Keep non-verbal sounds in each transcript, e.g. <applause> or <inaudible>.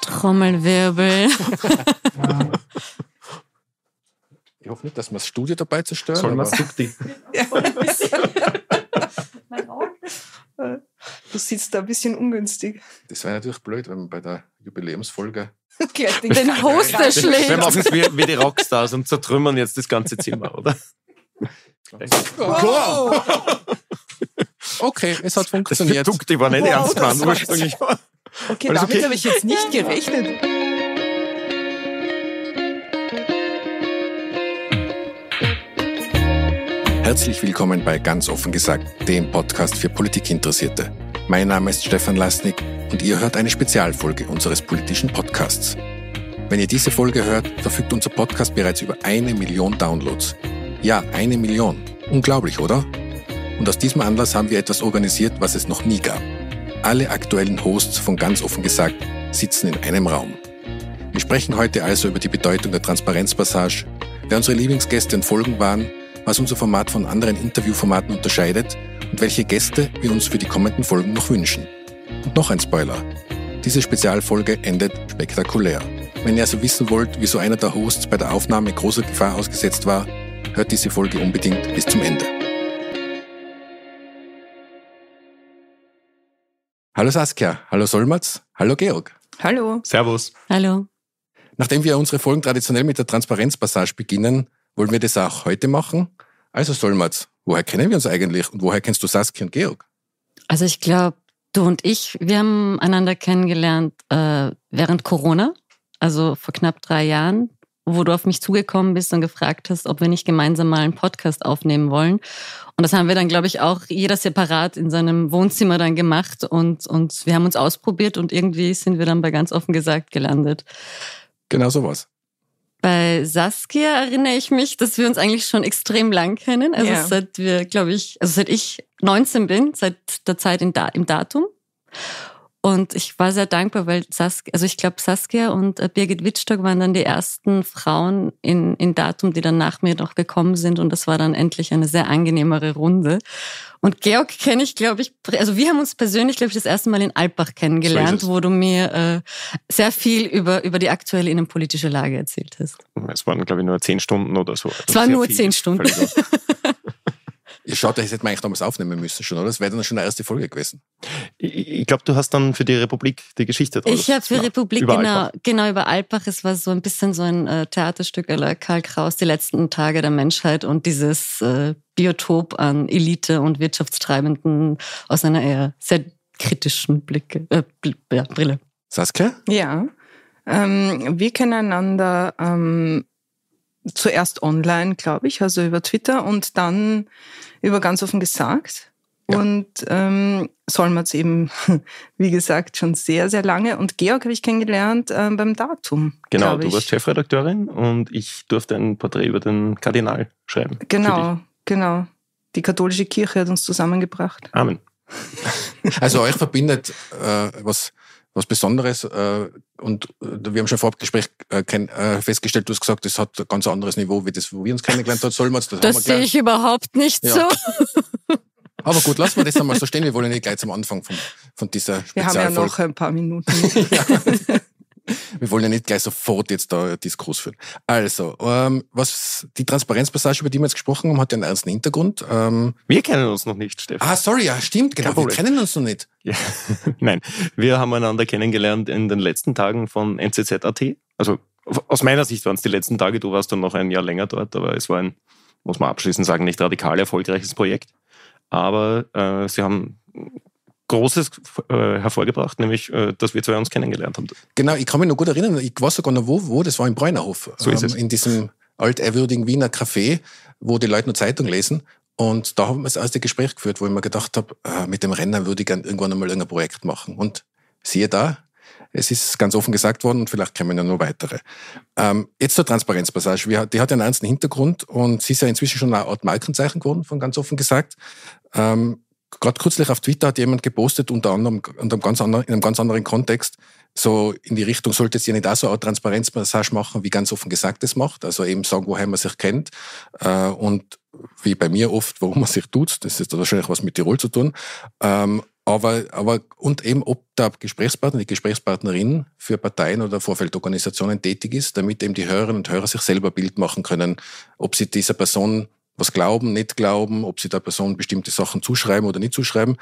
Trommelwirbel. ich hoffe nicht, dass wir das Studio dabei zerstören. Sollen wir es ja, Du sitzt da ein bisschen ungünstig. Das wäre natürlich blöd, wenn man bei der Jubiläumsfolge gleich <laughs> den Host erschlägt. wir machen es wie, wie die Rockstars und zertrümmern jetzt das ganze Zimmer, oder? Wow. Okay, es hat funktioniert. Das Produkt, die war nicht wow, ernst, Mann, ursprünglich. War Okay, damit okay? habe ich jetzt nicht <laughs> gerechnet. Herzlich willkommen bei Ganz offen gesagt, dem Podcast für Politikinteressierte. Mein Name ist Stefan Lasnik und ihr hört eine Spezialfolge unseres politischen Podcasts. Wenn ihr diese Folge hört, verfügt unser Podcast bereits über eine Million Downloads. Ja, eine Million. Unglaublich, oder? Und aus diesem Anlass haben wir etwas organisiert, was es noch nie gab. Alle aktuellen Hosts von ganz offen gesagt sitzen in einem Raum. Wir sprechen heute also über die Bedeutung der Transparenzpassage, wer unsere Lieblingsgäste und Folgen waren, was unser Format von anderen Interviewformaten unterscheidet und welche Gäste wir uns für die kommenden Folgen noch wünschen. Und noch ein Spoiler. Diese Spezialfolge endet spektakulär. Wenn ihr also wissen wollt, wieso einer der Hosts bei der Aufnahme großer Gefahr ausgesetzt war, hört diese Folge unbedingt bis zum Ende. Hallo Saskia, hallo Solmaz, hallo Georg. Hallo. Servus. Hallo. Nachdem wir unsere Folgen traditionell mit der Transparenzpassage beginnen, wollen wir das auch heute machen. Also Solmaz, woher kennen wir uns eigentlich und woher kennst du Saskia und Georg? Also ich glaube, du und ich, wir haben einander kennengelernt äh, während Corona, also vor knapp drei Jahren wo du auf mich zugekommen bist und gefragt hast, ob wir nicht gemeinsam mal einen Podcast aufnehmen wollen. Und das haben wir dann, glaube ich, auch jeder separat in seinem Wohnzimmer dann gemacht und, und wir haben uns ausprobiert und irgendwie sind wir dann bei ganz offen gesagt gelandet. Genau so was. Bei Saskia erinnere ich mich, dass wir uns eigentlich schon extrem lang kennen. Also ja. seit wir, glaube ich, also seit ich 19 bin, seit der Zeit im Datum. Und ich war sehr dankbar, weil Saskia, also ich glaube, Saskia und äh, Birgit Wittstock waren dann die ersten Frauen in, in Datum, die dann nach mir noch gekommen sind. Und das war dann endlich eine sehr angenehmere Runde. Und Georg kenne ich, glaube ich, also wir haben uns persönlich, glaube ich, das erste Mal in Alpbach kennengelernt, so wo du mir äh, sehr viel über, über die aktuelle innenpolitische Lage erzählt hast. Es waren, glaube ich, nur zehn Stunden oder so. Also es waren nur zehn Stunden. <laughs> Schade, das hätten wir eigentlich damals aufnehmen müssen schon, oder? Das wäre dann schon eine erste Folge gewesen. Ich, ich glaube, du hast dann für die Republik die Geschichte draus. Ich habe für ja, Republik, genau, genau, über Alpbach. Es war so ein bisschen so ein äh, Theaterstück aller äh, Karl Kraus, die letzten Tage der Menschheit und dieses äh, Biotop an Elite und Wirtschaftstreibenden aus einer eher sehr kritischen Blicke, äh, Brille. Saskia? Ja. Ähm, wir kennen einander ähm, zuerst online, glaube ich, also über Twitter und dann über ganz offen gesagt. Ja. Und ähm, Solmaz eben, <laughs> wie gesagt, schon sehr, sehr lange. Und Georg habe ich kennengelernt äh, beim Datum. Genau, du ich. warst Chefredakteurin und ich durfte ein Porträt über den Kardinal schreiben. Genau, genau. Die katholische Kirche hat uns zusammengebracht. Amen. <laughs> also euch verbindet äh, was was Besonderes. Äh, und äh, wir haben schon vor Gespräch äh, äh, festgestellt, du hast gesagt, das hat ein ganz anderes Niveau, wie das, wo wir uns kennengelernt haben. Soll man's, das das sehe ich überhaupt nicht ja. so. <laughs> Aber gut, lassen wir das einmal so stehen. Wir wollen nicht gleich zum Anfang von, von dieser Spezialfolge. Wir haben ja noch ein paar Minuten. <laughs> ja. Wir wollen ja nicht gleich sofort jetzt da Diskurs führen. Also, ähm, was die Transparenzpassage, über die wir jetzt gesprochen haben, hat ja einen ernsten Hintergrund. Ähm, wir kennen uns noch nicht, Stefan. Ah, sorry, ja, stimmt, genau. Wir kennen uns noch nicht. Ja. <laughs> Nein, wir haben einander kennengelernt in den letzten Tagen von NCZ.at. Also aus meiner Sicht waren es die letzten Tage. Du warst dann noch ein Jahr länger dort, aber es war ein, muss man abschließend sagen, nicht radikal erfolgreiches Projekt. Aber äh, sie haben Großes äh, hervorgebracht, nämlich, äh, dass wir zwei uns kennengelernt haben. Genau, ich kann mich noch gut erinnern, ich weiß sogar noch wo, wo das war im Bräunerhof. So ist ähm, es. in diesem altehrwürdigen Wiener Café, wo die Leute nur Zeitung lesen. Und da haben wir das erste Gespräch geführt, wo ich mir gedacht habe, äh, mit dem Renner würde ich gern irgendwann einmal irgendein Projekt machen. Und siehe da, es ist ganz offen gesagt worden und vielleicht kommen ja nur weitere. Ähm, jetzt zur Transparenzpassage. Wir, die hat ja einen ernsten Hintergrund und sie ist ja inzwischen schon eine Art Markenzeichen geworden, von ganz offen gesagt. Ähm, gerade kürzlich auf Twitter hat jemand gepostet, unter anderem unter einem ganz anderen, in einem ganz anderen Kontext, so in die Richtung, sollte es ja nicht auch so eine Transparenzmassage machen, wie ganz offen gesagt es macht, also eben sagen, woher man sich kennt äh, und wie bei mir oft, warum man sich tut, das ist wahrscheinlich was mit Tirol zu tun, ähm, aber, aber und eben, ob der Gesprächspartner, die Gesprächspartnerin für Parteien oder Vorfeldorganisationen tätig ist, damit eben die Hörerinnen und Hörer sich selber Bild machen können, ob sie dieser Person was glauben, nicht glauben, ob sie der Person bestimmte Sachen zuschreiben oder nicht zuschreiben.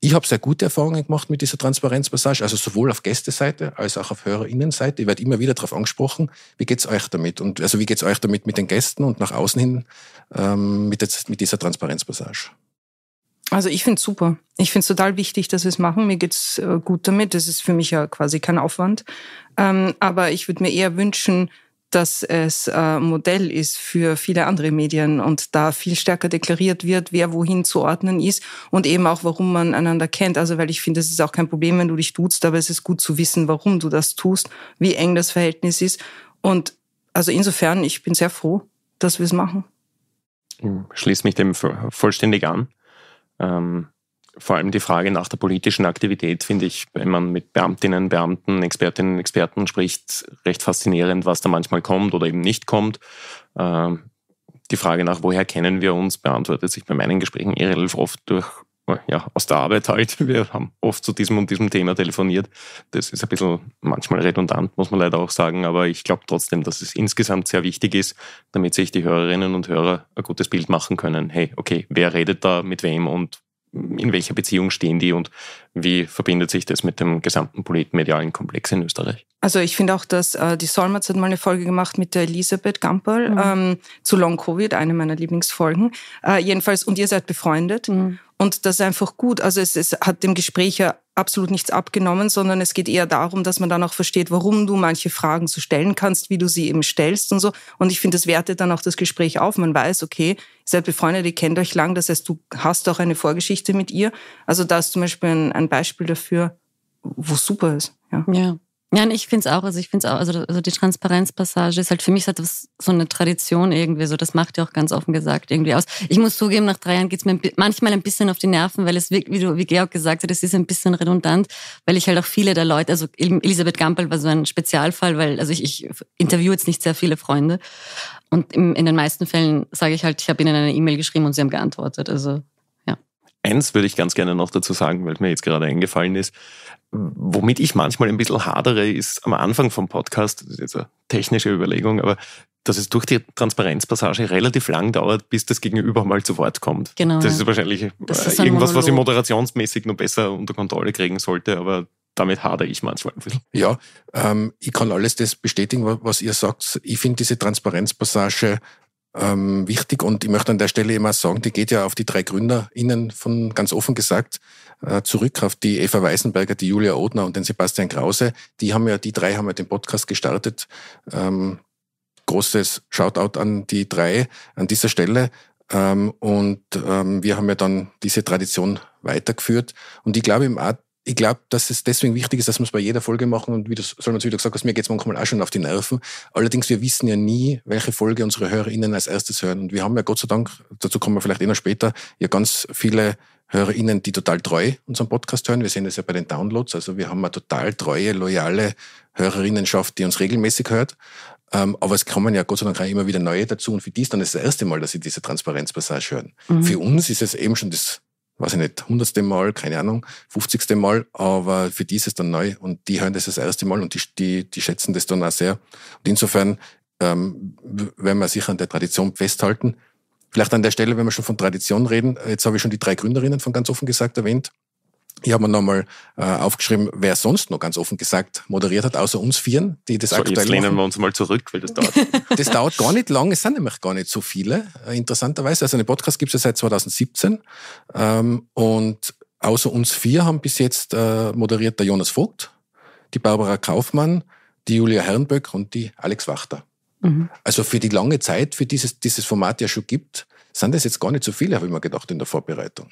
Ich habe sehr gute Erfahrungen gemacht mit dieser Transparenzpassage, also sowohl auf Gästeseite als auch auf Hörerinnenseite. Ich werde immer wieder darauf angesprochen, wie geht es euch damit? Und also wie geht es euch damit mit den Gästen und nach außen hin ähm, mit, der, mit dieser Transparenzpassage? Also ich finde es super. Ich finde es total wichtig, dass wir es machen. Mir geht es äh, gut damit. Das ist für mich ja quasi kein Aufwand. Ähm, aber ich würde mir eher wünschen, dass es äh, Modell ist für viele andere Medien und da viel stärker deklariert wird, wer wohin zu ordnen ist und eben auch, warum man einander kennt. Also, weil ich finde, es ist auch kein Problem, wenn du dich duzt, aber es ist gut zu wissen, warum du das tust, wie eng das Verhältnis ist. Und also insofern, ich bin sehr froh, dass wir es machen. Ich hm, schließe mich dem vollständig an. Ähm, vor allem die Frage nach der politischen Aktivität finde ich, wenn man mit Beamtinnen, Beamten, Expertinnen, Experten spricht, recht faszinierend, was da manchmal kommt oder eben nicht kommt. Ähm, die Frage nach, woher kennen wir uns, beantwortet sich bei meinen Gesprächen relativ oft durch, ja, aus der Arbeit halt. <laughs> Wir haben oft zu diesem und diesem Thema telefoniert. Das ist ein bisschen manchmal redundant, muss man leider auch sagen, aber ich glaube trotzdem, dass es insgesamt sehr wichtig ist, damit sich die Hörerinnen und Hörer ein gutes Bild machen können. Hey, okay, wer redet da mit wem und in welcher Beziehung stehen die und wie verbindet sich das mit dem gesamten politmedialen Komplex in Österreich? Also ich finde auch, dass äh, die Solmatz hat mal eine Folge gemacht mit der Elisabeth Gamperl mhm. ähm, zu Long Covid, eine meiner Lieblingsfolgen. Äh, jedenfalls, und ihr seid befreundet. Mhm. Und das ist einfach gut. Also es, es hat dem Gespräch ja absolut nichts abgenommen, sondern es geht eher darum, dass man dann auch versteht, warum du manche Fragen so stellen kannst, wie du sie eben stellst und so. Und ich finde, das wertet dann auch das Gespräch auf. Man weiß, okay, ihr seid befreundet, ihr kennt euch lang, das heißt, du hast auch eine Vorgeschichte mit ihr. Also da ist zum Beispiel ein, ein Beispiel dafür, wo super ist. Ja. ja. Ja, und ich finde es auch, also ich finde es auch, also, also die Transparenzpassage ist halt für mich halt was, so eine Tradition irgendwie, so das macht ja auch ganz offen gesagt irgendwie aus. Ich muss zugeben, nach drei Jahren geht's mir manchmal ein bisschen auf die Nerven, weil es wirkt, wie, du, wie Georg gesagt hat, es ist ein bisschen redundant, weil ich halt auch viele der Leute, also Elisabeth Gampel war so ein Spezialfall, weil, also ich, ich interviewe jetzt nicht sehr viele Freunde und in, in den meisten Fällen sage ich halt, ich habe ihnen eine E-Mail geschrieben und sie haben geantwortet, also Eins würde ich ganz gerne noch dazu sagen, weil mir jetzt gerade eingefallen ist. Womit ich manchmal ein bisschen hadere, ist am Anfang vom Podcast, das ist jetzt eine technische Überlegung, aber dass es durch die Transparenzpassage relativ lang dauert, bis das Gegenüber mal zu Wort kommt. Genau. Das ist wahrscheinlich äh, das ist irgendwas, was ich moderationsmäßig noch besser unter Kontrolle kriegen sollte, aber damit hadere ich manchmal ein bisschen. Ja, ähm, ich kann alles das bestätigen, was ihr sagt. Ich finde diese Transparenzpassage ähm, wichtig. Und ich möchte an der Stelle immer sagen, die geht ja auf die drei GründerInnen von ganz offen gesagt äh, zurück, auf die Eva Weisenberger, die Julia Odner und den Sebastian Krause. Die haben ja, die drei haben ja den Podcast gestartet. Ähm, großes Shoutout an die drei an dieser Stelle. Ähm, und ähm, wir haben ja dann diese Tradition weitergeführt. Und ich glaube, im Art ich glaube, dass es deswegen wichtig ist, dass wir es bei jeder Folge machen und wie du Solmans wieder gesagt hast, mir geht es manchmal auch schon auf die Nerven. Allerdings, wir wissen ja nie, welche Folge unsere HörerInnen als erstes hören. Und wir haben ja Gott sei Dank, dazu kommen wir vielleicht eher später, ja ganz viele HörerInnen, die total treu unseren Podcast hören. Wir sehen das ja bei den Downloads. Also wir haben eine total treue, loyale Hörerinnenschaft, die uns regelmäßig hört. Ähm, aber es kommen ja Gott sei Dank auch immer wieder neue dazu. Und für die ist dann das erste Mal, dass sie diese Transparenzpassage hören. Mhm. Für uns ist es eben schon das weiß ich nicht, hundertste Mal, keine Ahnung, fünfzigste Mal, aber für die ist es dann neu und die hören das das erste Mal und die, die, die schätzen das dann auch sehr. Und insofern ähm, werden wir sicher an der Tradition festhalten. Vielleicht an der Stelle, wenn wir schon von Tradition reden, jetzt habe ich schon die drei Gründerinnen von ganz offen gesagt erwähnt. Ich habe mir nochmal äh, aufgeschrieben, wer sonst noch ganz offen gesagt moderiert hat, außer uns Vieren, die das so, aktuell jetzt lehnen machen. wir uns mal zurück, weil das dauert. <laughs> das dauert gar nicht lange, es sind nämlich gar nicht so viele, äh, interessanterweise. Also einen Podcast gibt es ja seit 2017 ähm, und außer uns vier haben bis jetzt äh, moderiert der Jonas Vogt, die Barbara Kaufmann, die Julia Herrenböck und die Alex Wachter. Mhm. Also für die lange Zeit, für dieses, dieses Format ja schon gibt, sind das jetzt gar nicht so viele, habe ich mir gedacht in der Vorbereitung.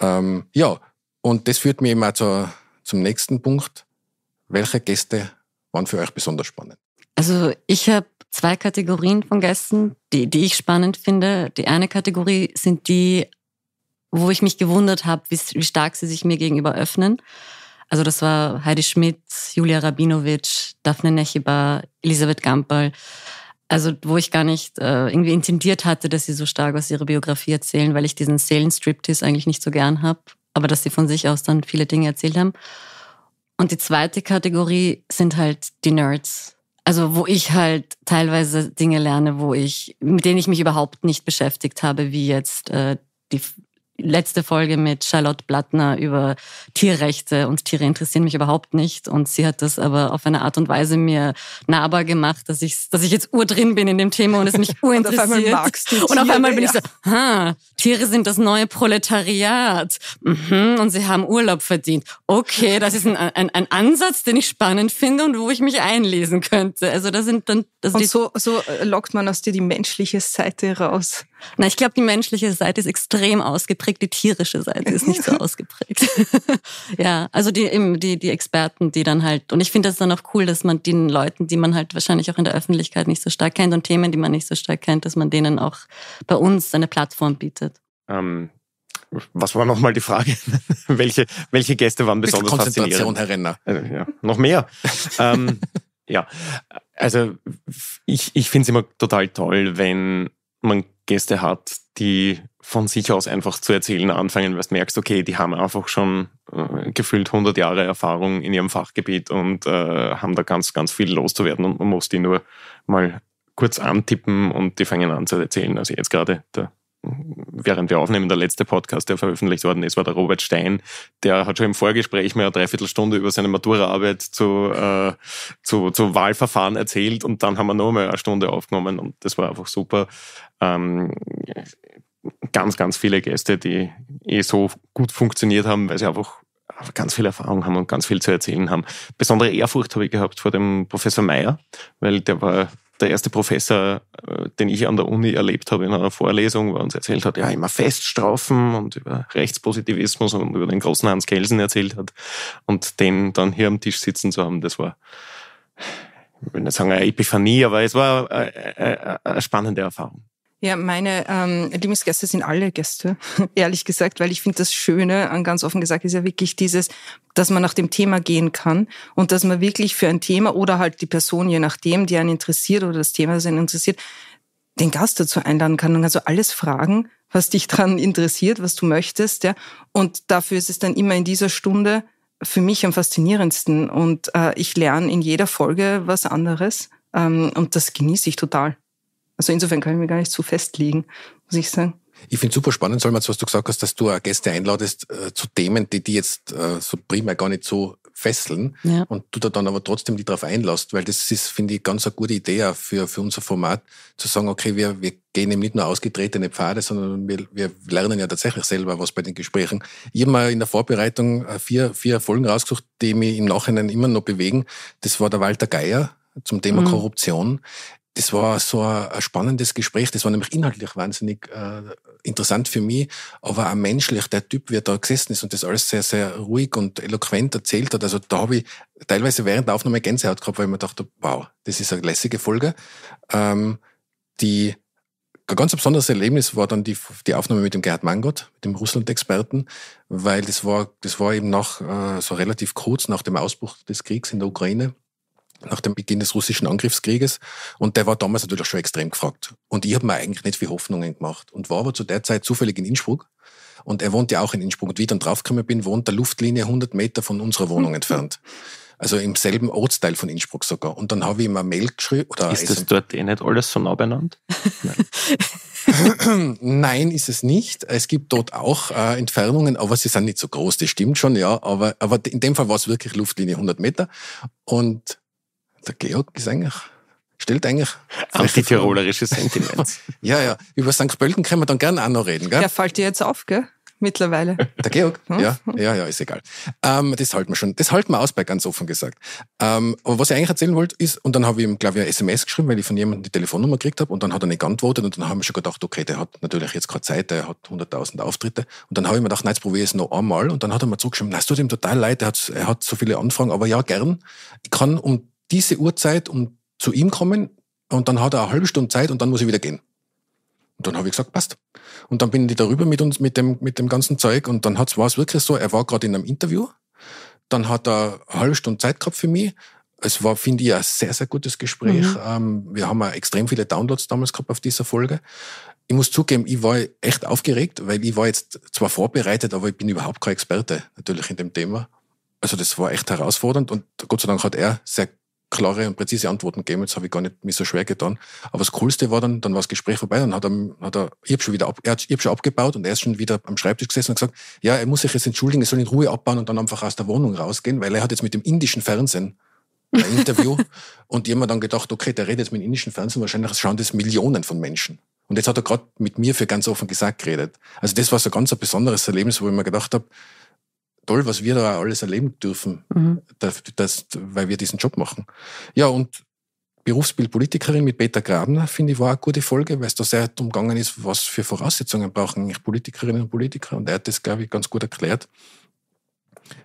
Ähm, ja, und das führt mir eben auch zu, zum nächsten Punkt. Welche Gäste waren für euch besonders spannend? Also ich habe zwei Kategorien von Gästen, die, die ich spannend finde. Die eine Kategorie sind die, wo ich mich gewundert habe, wie, wie stark sie sich mir gegenüber öffnen. Also das war Heidi Schmidt, Julia Rabinovic, Daphne Nechibar, Elisabeth Gamperl. Also wo ich gar nicht äh, irgendwie intendiert hatte, dass sie so stark aus ihrer Biografie erzählen, weil ich diesen Seelenstriptease eigentlich nicht so gern habe aber dass sie von sich aus dann viele Dinge erzählt haben. Und die zweite Kategorie sind halt die Nerds. Also wo ich halt teilweise Dinge lerne, wo ich, mit denen ich mich überhaupt nicht beschäftigt habe, wie jetzt äh, die letzte Folge mit Charlotte Blattner über Tierrechte und Tiere interessieren mich überhaupt nicht. Und sie hat das aber auf eine Art und Weise mir nahbar gemacht, dass ich, dass ich jetzt urdrin bin in dem Thema und es mich urinteressiert. <laughs> und auf einmal magst du Tiere, Und auf einmal bin ja. ich so, ha, Tiere sind das neue Proletariat. Mhm, und sie haben Urlaub verdient. Okay, das ist ein, ein, ein Ansatz, den ich spannend finde und wo ich mich einlesen könnte. Also da sind dann... Das und so, so lockt man aus dir die menschliche Seite raus. Na, ich glaube, die menschliche Seite ist extrem ausgeprägt, die tierische Seite ist nicht so <laughs> ausgeprägt. <laughs> ja, also die, die, die Experten, die dann halt, und ich finde das dann auch cool, dass man den Leuten, die man halt wahrscheinlich auch in der Öffentlichkeit nicht so stark kennt und Themen, die man nicht so stark kennt, dass man denen auch bei uns eine Plattform bietet. Ähm, was war nochmal die Frage? <laughs> welche, welche Gäste waren besonders Konzentration, faszinierend? Herr Renner. Also, ja, noch mehr. ähm, ja, also ich, ich finde es immer total toll, wenn man Gäste hat, die von sich aus einfach zu erzählen anfangen, weil du merkst, okay, die haben einfach schon äh, gefühlt 100 Jahre Erfahrung in ihrem Fachgebiet und äh, haben da ganz, ganz viel loszuwerden und man muss die nur mal kurz antippen und die fangen an zu erzählen. Also jetzt gerade der während wir aufnehmen, der letzte Podcast, der veröffentlicht worden ist, war der Robert Stein. Der hat schon im Vorgespräch mir eine Dreiviertelstunde über seine Maturaarbeit zu, äh, zu, zu Wahlverfahren erzählt und dann haben wir nochmal eine Stunde aufgenommen und das war einfach super. Ähm, ganz, ganz viele Gäste, die eh so gut funktioniert haben, weil sie einfach ganz viel Erfahrung haben und ganz viel zu erzählen haben. Besondere Ehrfurcht habe ich gehabt vor dem Professor Meyer, weil der war der erste Professor, äh, den ich an der Uni erlebt habe in einer Vorlesung, war uns erzählt hat, ja, immer Feststraufen und über Rechtspositivismus und über den großen Hans Kelsen erzählt hat und den dann hier am Tisch sitzen zu haben, das war, ich will nicht sagen eine Epiphanie, aber es war eine, äh, eine, äh, eine spannende Erfahrung. Ja, meine ähm, Lieblingsgäste sind alle Gäste, <laughs> ehrlich gesagt, weil ich finde das Schöne, ganz offen gesagt, ist ja wirklich dieses, dass man nach dem Thema gehen kann und dass man wirklich für ein Thema oder halt die Person, je nachdem, die einen interessiert oder das Thema, das einen interessiert, den Gast dazu einladen kann und also alles fragen, was dich <laughs> dran interessiert, was du möchtest, ja. Und dafür ist es dann immer in dieser Stunde für mich am faszinierendsten und äh, ich lerne in jeder Folge was anderes ähm, und das genieße ich total. Also insofern kann ich mir gar nicht zu festlegen, muss ich sagen. Ich finde super spannend, Solmaz, was du gesagt hast, dass du auch Gäste einladest äh, zu Themen, die die jetzt äh, so primär gar nicht so fesseln ja. und du da dann aber trotzdem die drauf einlässt, weil das ist, finde ich, ganz eine gute Idee für, für unser Format, zu sagen, okay, wir, wir gehen eben nicht nur ausgetretene Pfade, sondern wir, wir lernen ja tatsächlich selber was bei den Gesprächen. Ich habe mal in der Vorbereitung äh, vier, vier Folgen rausgesucht, die mich im Nachhinein immer noch bewegen. Das war der Walter Geier, zum Thema mhm. Korruption das war so ein spannendes Gespräch. Das war nämlich inhaltlich wahnsinnig äh, interessant für mich, aber auch menschlich, der Typ, wie er da gesessen ist und das alles sehr, sehr ruhig und eloquent erzählt hat. Also da habe ich teilweise während der Aufnahme Gänsehaut gehabt, weil ich mir dachte, wow, das ist eine lässige Folge. Ähm, die ein ganz besonderes Erlebnis war dann die, die Aufnahme mit dem Gerhard Mangott, dem Russland-Experten, weil das war, das war eben nach, äh, so relativ kurz nach dem Ausbruch des Kriegs in der Ukraine nach dem Beginn des russischen Angriffskrieges. Und der war damals natürlich auch schon extrem gefragt. Und ich habe mir eigentlich nicht viel Hoffnungen gemacht und war aber zu der Zeit zufällig in Innsbruck. Und er wohnt ja auch in Innsbruck. Und wie ich dann draufgekommen bin, wohnt der Luftlinie 100 Meter von unserer Wohnung <laughs> entfernt. Also im selben Ortsteil von Innsbruck sogar. Und dann habe ich ihm eine Mail geschrieben. ist das dort eh nicht alles so nah beieinander? Nein. <laughs> Nein, ist es nicht. Es gibt dort auch äh, Entfernungen, aber sie sind nicht so groß. Das stimmt schon, ja. Aber, aber in dem Fall war es wirklich Luftlinie 100 Meter. Und der Georg ist eigentlich, stellt eigentlich. die tirolerische Sentiments. <laughs> ja, ja. Über St. Pölten können wir dann gerne auch noch reden, gell? Der fällt dir jetzt auf, gell? Mittlerweile. Der Georg? Hm? Ja, ja, ja, ist egal. Ähm, das halten wir schon, das halten wir aus bei ganz offen gesagt. Ähm, aber was ich eigentlich erzählen wollte, ist, und dann habe ich ihm, glaube ich, ein SMS geschrieben, weil ich von jemandem die Telefonnummer gekriegt habe, und dann hat er nicht geantwortet, und dann haben wir schon gedacht, okay, der hat natürlich jetzt keine Zeit, der hat 100.000 Auftritte. Und dann habe ich mir gedacht, nein, jetzt probiere ich es noch einmal, und dann hat er mir zugeschrieben, nein, es tut ihm total leid, er hat, er hat so viele Anfragen, aber ja, gern. Ich kann um diese Uhrzeit um zu ihm kommen und dann hat er eine halbe Stunde Zeit und dann muss ich wieder gehen. Und dann habe ich gesagt, passt. Und dann bin ich darüber mit uns, mit dem, mit dem ganzen Zeug und dann hat's, war es wirklich so, er war gerade in einem Interview, dann hat er eine halbe Stunde Zeit gehabt für mich. Es war, finde ich, ein sehr, sehr gutes Gespräch. Mhm. Ähm, wir haben ja extrem viele Downloads damals gehabt auf dieser Folge. Ich muss zugeben, ich war echt aufgeregt, weil ich war jetzt zwar vorbereitet, aber ich bin überhaupt kein Experte natürlich in dem Thema. Also das war echt herausfordernd und Gott sei Dank hat er sehr klare und präzise Antworten geben. Jetzt habe ich gar nicht mir so schwer getan. Aber das Coolste war dann, dann war das Gespräch vorbei, dann hat er, hat er ich habe schon wieder ab, er hat, ich hab schon abgebaut und er ist schon wieder am Schreibtisch gesessen und gesagt, ja, er muss sich jetzt entschuldigen, er soll in Ruhe abbauen und dann einfach aus der Wohnung rausgehen, weil er hat jetzt mit dem indischen Fernsehen ein <laughs> Interview und jemand dann gedacht, okay, der redet jetzt mit dem indischen Fernsehen, wahrscheinlich schauen das Millionen von Menschen. Und jetzt hat er gerade mit mir für ganz offen gesagt geredet. Also das war so ganz ein besonderes Erlebnis, wo ich mir gedacht habe, toll, was wir da alles erleben dürfen, mhm. das, das, weil wir diesen Job machen. Ja, und Berufsbild Politikerin mit Peter Grabner, finde ich, war eine gute Folge, weil es da sehr umgangen ist, was für Voraussetzungen brauchen eigentlich Politikerinnen und Politiker. Und er hat das, glaube ich, ganz gut erklärt.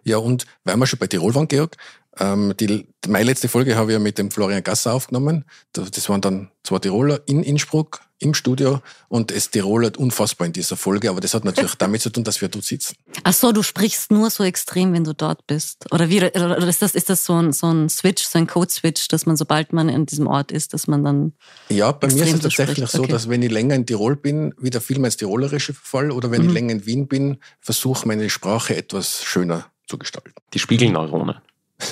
Ja, und weil wir schon bei Tirol waren, Georg, ähm, die, meine letzte Folge habe ich ja mit dem Florian Gasser aufgenommen. Das waren dann zwei Tiroler in Innsbruck, im Studio und es tirolert unfassbar in dieser Folge, aber das hat natürlich <laughs> damit zu tun, dass wir dort sitzen. Ach so, du sprichst nur so extrem, wenn du dort bist. Oder wie oder ist das, ist das so, ein, so ein Switch, so ein Code-Switch, dass man, sobald man in diesem Ort ist, dass man dann. Ja, bei mir ist es tatsächlich so, okay. dass wenn ich länger in Tirol bin, wieder viel mehr ins Tirolerische Fall oder wenn mhm. ich länger in Wien bin, versuche meine Sprache etwas schöner zu gestalten. Die Spiegelneurone.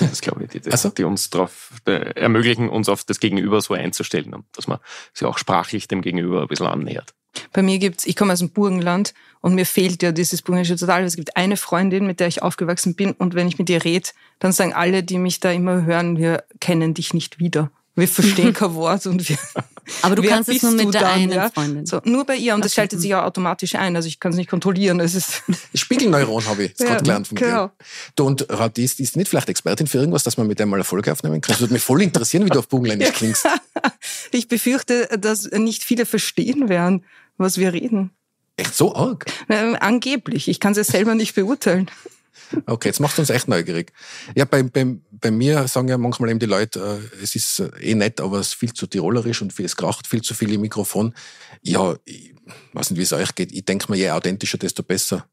<laughs> Das glaube ich, die, die, so. die uns darauf äh, ermöglichen, uns auf das Gegenüber so einzustellen und dass man sich auch sprachlich dem Gegenüber ein bisschen annähert. Bei mir gibt es, ich komme aus dem Burgenland und mir fehlt ja dieses Burgenländische total. Es gibt eine Freundin, mit der ich aufgewachsen bin und wenn ich mit ihr rede, dann sagen alle, die mich da immer hören, wir kennen dich nicht wieder. Wir verstehen kein <laughs> Wort und wir. Aber du kannst es nur mit der dann, einen ja? Freundin. So, nur bei ihr und okay. das schaltet sich ja automatisch ein. Also ich kann es nicht kontrollieren. Es ist <laughs> Spiegelneuron habe ich. Das ja, gelernt von genau. dir. und Rati ist, nicht vielleicht Expertin für irgendwas, dass man mit der mal Erfolge aufnehmen kann. Das würde mich voll interessieren, wie du auf Burgenländisch klingst. <laughs> ich befürchte, dass nicht viele verstehen werden, was wir reden. Echt so arg? Ähm, angeblich. Ich kann es ja selber nicht beurteilen. Okay, jetzt macht uns echt neugierig. Ja, bei, bei, bei mir sagen ja manchmal eben die Leute, äh, es ist äh, eh nett, aber es ist viel zu tirolerisch und viel, es kracht viel zu viel im Mikrofon. Ja, ich weiß nicht, wie es euch geht. Ich denke mir, je authentischer, desto besser.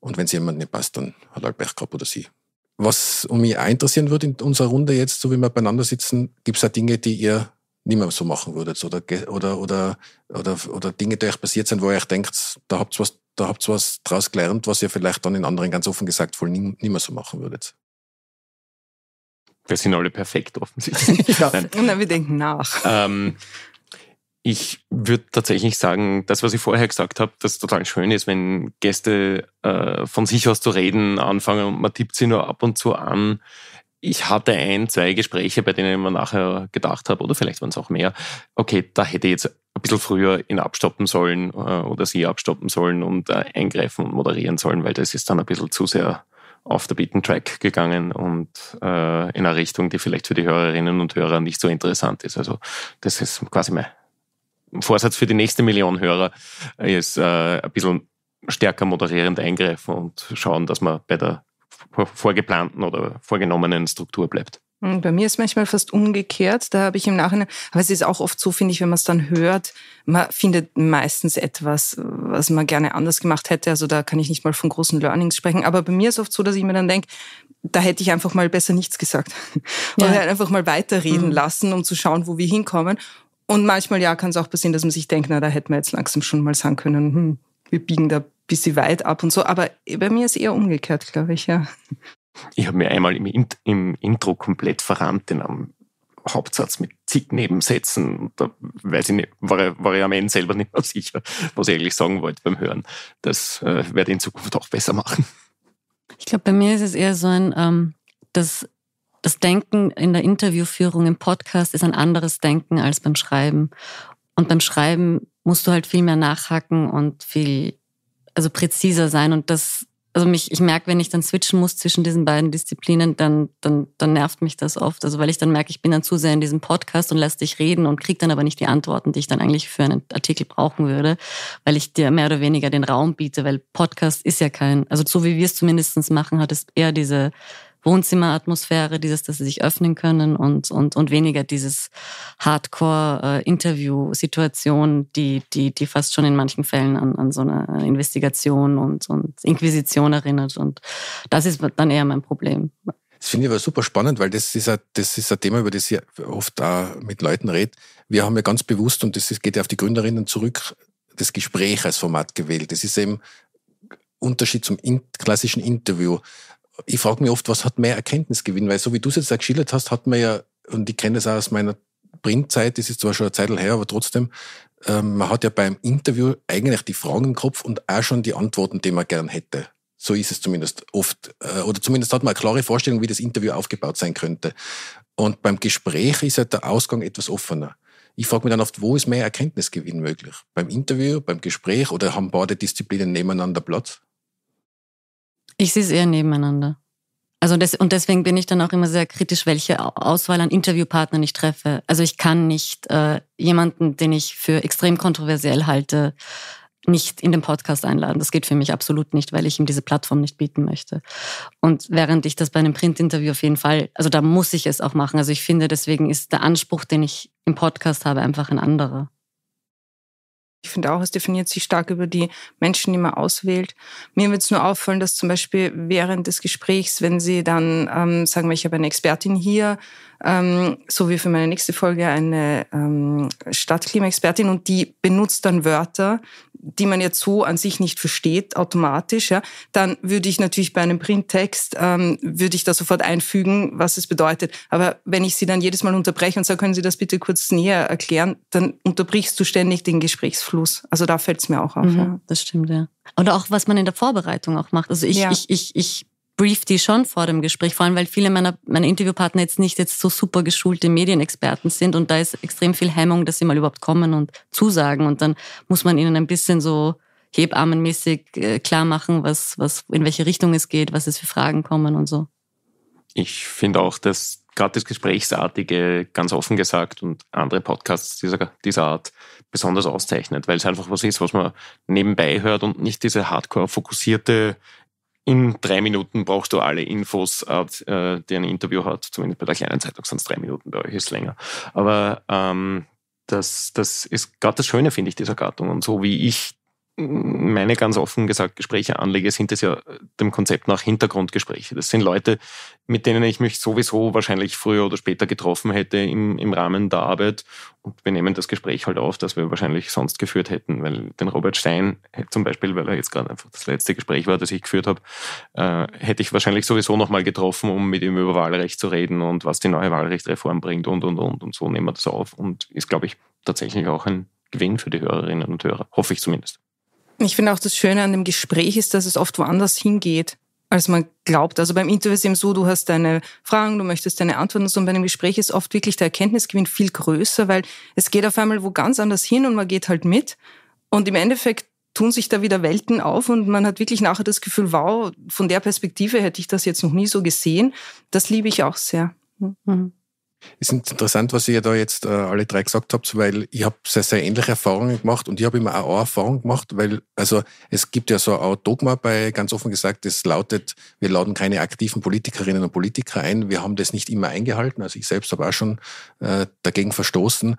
Und wenn es jemandem nicht passt, dann hat er Pech gehabt oder sie. Was mich auch interessieren würde in unserer Runde jetzt, so wie wir beieinander sitzen, gibt es auch Dinge, die ihr niemand so machen würdet oder, oder, oder, oder, oder Dinge, die euch passiert sind, wo ihr euch denkt, da habt ihr was, da habt was draus gelernt, was ihr vielleicht dann in anderen ganz offen gesagt wohl nie, nie mehr so machen würdet. Wir sind alle perfekt, offensichtlich. <laughs> ja. Nein. Nein, wir denken nach. Ähm, ich würde tatsächlich sagen, das, was ich vorher gesagt habe, dass es total schön ist, wenn Gäste äh, von sich aus zu reden anfangen und man tippt sie nur ab und zu an ich hatte ein, zwei Gespräche, bei denen ich mir nachher gedacht habe, oder vielleicht waren es auch mehr, okay, da hätte ich jetzt ein bisschen früher ihn abstoppen sollen äh, oder sie abstoppen sollen und äh, eingreifen und moderieren sollen, weil das ist dann ein bisschen zu sehr auf der Beaten Track gegangen und äh, in eine Richtung, die vielleicht für die Hörerinnen und Hörer nicht so interessant ist. Also das ist quasi mein Vorsatz für die nächste Million Hörer, ist äh, ein bisschen stärker moderierend eingreifen und schauen, dass man bei der vorgeplanten oder vorgenommenen Struktur bleibt. Hm, bei mir ist manchmal fast umgekehrt. Da habe ich im Nachhinein, aber es ist auch oft so, finde ich, wenn man es dann hört, man findet meistens etwas, was man gerne anders gemacht hätte. Also da kann ich nicht mal von großen Learnings sprechen. Aber bei mir ist oft so, dass ich mir dann denke, da hätte ich einfach mal besser nichts gesagt. Oder halt einfach mal weiterreden mhm. lassen, um zu schauen, wo wir hinkommen. Und manchmal, ja, kann es auch passieren, dass man sich denkt, na, da hätten wir jetzt langsam schon mal sagen können, hm, wir biegen da bisschen weit ab und so. Aber bei mir ist eher umgekehrt, glaube ich, ja. Ich habe mir einmal im, Int im Intro komplett verrannt, den Namen. Hauptsatz mit zig Nebensätzen. Da weiß ich nicht, war, war ich am Ende selber nicht mehr <laughs> sicher, was ich eigentlich sagen wollte beim Hören. Das äh, werde ich in Zukunft auch besser machen. Ich glaube, bei mir ist es eher so ein, ähm, das, das Denken in der Interviewführung im Podcast ist ein anderes Denken als beim Schreiben. Und beim Schreiben musst du halt viel mehr nachhacken und viel also präziser sein und das, also mich, ich merke, wenn ich dann switchen muss zwischen diesen beiden Disziplinen, dann, dann, dann nervt mich das oft. Also weil ich dann merke, ich bin dann zu sehr in diesem Podcast und lass dich reden und krieg dann aber nicht die Antworten, die ich dann eigentlich für einen Artikel brauchen würde, weil ich dir mehr oder weniger den Raum biete, weil Podcast ist ja kein, also so wie wir es zumindest machen, hat es eher diese Wohnzimmeratmosphäre, dieses, dass sie sich öffnen können und, und, und weniger dieses Hardcore-Interview-Situation, die, die, die fast schon in manchen Fällen an, an so eine Investigation und, und Inquisition erinnert. Und das ist dann eher mein Problem. Das finde ich aber super spannend, weil das ist, ein, das ist ein Thema, über das ich oft auch mit Leuten rede. Wir haben ja ganz bewusst, und das geht ja auf die Gründerinnen zurück, das Gespräch als Format gewählt. Das ist eben Unterschied zum in klassischen Interview ich frage mich oft, was hat mehr Erkenntnisgewinn? Weil so wie du es jetzt auch geschildert hast, hat man ja, und ich kenne das auch aus meiner Printzeit, das ist zwar schon eine Zeit her, aber trotzdem, ähm, man hat ja beim Interview eigentlich die Fragen im Kopf und auch schon die Antworten, die man gern hätte. So ist es zumindest oft. Äh, oder zumindest hat man eine klare Vorstellung, wie das Interview aufgebaut sein könnte. Und beim Gespräch ist halt der Ausgang etwas offener. Ich frage mich dann oft, wo ist mehr Erkenntnisgewinn möglich? Beim Interview, beim Gespräch oder haben beide Disziplinen nebeneinander Platz? Ich sehe es eher nebeneinander. Also das, und deswegen bin ich dann auch immer sehr kritisch, welche Auswahl an Interviewpartnern ich treffe. Also ich kann nicht äh, jemanden, den ich für extrem kontroversiell halte, nicht in den Podcast einladen. Das geht für mich absolut nicht, weil ich ihm diese Plattform nicht bieten möchte. Und während ich das bei einem Printinterview auf jeden Fall, also da muss ich es auch machen. Also ich finde, deswegen ist der Anspruch, den ich im Podcast habe, einfach ein anderer finde auch, es definiert sich stark über die Menschen, die man auswählt. Mir wird es nur auffallen, dass zum Beispiel während des Gesprächs, wenn Sie dann ähm, sagen, wir, ich habe eine Expertin hier, ähm, so wie für meine nächste Folge eine ähm, Stadtklima-Expertin und die benutzt dann Wörter, die man jetzt so an sich nicht versteht, automatisch, ja, dann würde ich natürlich bei einem Printtext, ähm, würde ich da sofort einfügen, was es bedeutet. Aber wenn ich sie dann jedes Mal unterbreche und sage, können Sie das bitte kurz näher erklären, dann unterbrichst du ständig den Gesprächsfluss. Also da fällt es mir auch auf. Mhm, ja. Das stimmt, ja. Oder auch, was man in der Vorbereitung auch macht. Also ich, ja. ich, ich, ich brief die schon vor dem Gespräch, vor allem weil viele meiner, meiner Interviewpartner jetzt nicht jetzt so super geschulte Medienexperten sind und da ist extrem viel Hemmung, dass sie mal überhaupt kommen und zusagen und dann muss man ihnen ein bisschen so hebammenmäßig äh, klar machen, was, was, in welche Richtung es geht, was es für Fragen kommen und so. Ich finde auch, dass gerade das Gesprächsartige, ganz offen gesagt, und andere Podcasts dieser, dieser Art besonders auszeichnet, weil es einfach was ist, was man nebenbei hört und nicht diese hardcore fokussierte in drei Minuten brauchst du alle Infos, äh, die ein Interview hat, zumindest bei der kleinen Zeitung sind es drei Minuten, bei euch ist es länger. Aber ähm, das, das ist gerade das Schöne, finde ich, dieser Gattung. Und so wie ich meine ganz offen gesagt Gespräche anlege, sind es ja äh, dem Konzept nach Hintergrundgespräche. Das sind Leute, mit denen ich mich sowieso wahrscheinlich früher oder später getroffen hätte im, im Rahmen der Arbeit. Und wir nehmen das Gespräch halt auf, das wir wahrscheinlich sonst geführt hätten, weil den Robert Stein zum Beispiel, weil er jetzt gerade einfach das letzte Gespräch war, das ich geführt habe, äh, hätte ich wahrscheinlich sowieso nochmal getroffen, um mit ihm über Wahlrecht zu reden und was die neue Wahlrechtsreform bringt und, und, und. Und so nehmen wir das auf und ist, glaube ich, tatsächlich auch ein Gewinn für die Hörerinnen und Hörer. Hoffe ich zumindest. Ich finde auch das Schöne an dem Gespräch ist, dass es oft woanders hingeht, als man glaubt. Also beim Interview ist eben so, du hast deine Fragen, du möchtest deine Antworten und so. Und bei einem Gespräch ist oft wirklich der Erkenntnisgewinn viel größer, weil es geht auf einmal wo ganz anders hin und man geht halt mit. Und im Endeffekt tun sich da wieder Welten auf und man hat wirklich nachher das Gefühl, wow, von der Perspektive hätte ich das jetzt noch nie so gesehen. Das liebe ich auch sehr. Mhm. Es ist interessant, was ihr da jetzt äh, alle drei gesagt habt, weil ich habe sehr, sehr ähnliche Erfahrungen gemacht und ich habe immer auch Erfahrungen gemacht, weil also es gibt ja so auch Dogma bei, ganz offen gesagt, das lautet, wir laden keine aktiven Politikerinnen und Politiker ein. Wir haben das nicht immer eingehalten. Also ich selbst habe auch schon äh, dagegen verstoßen.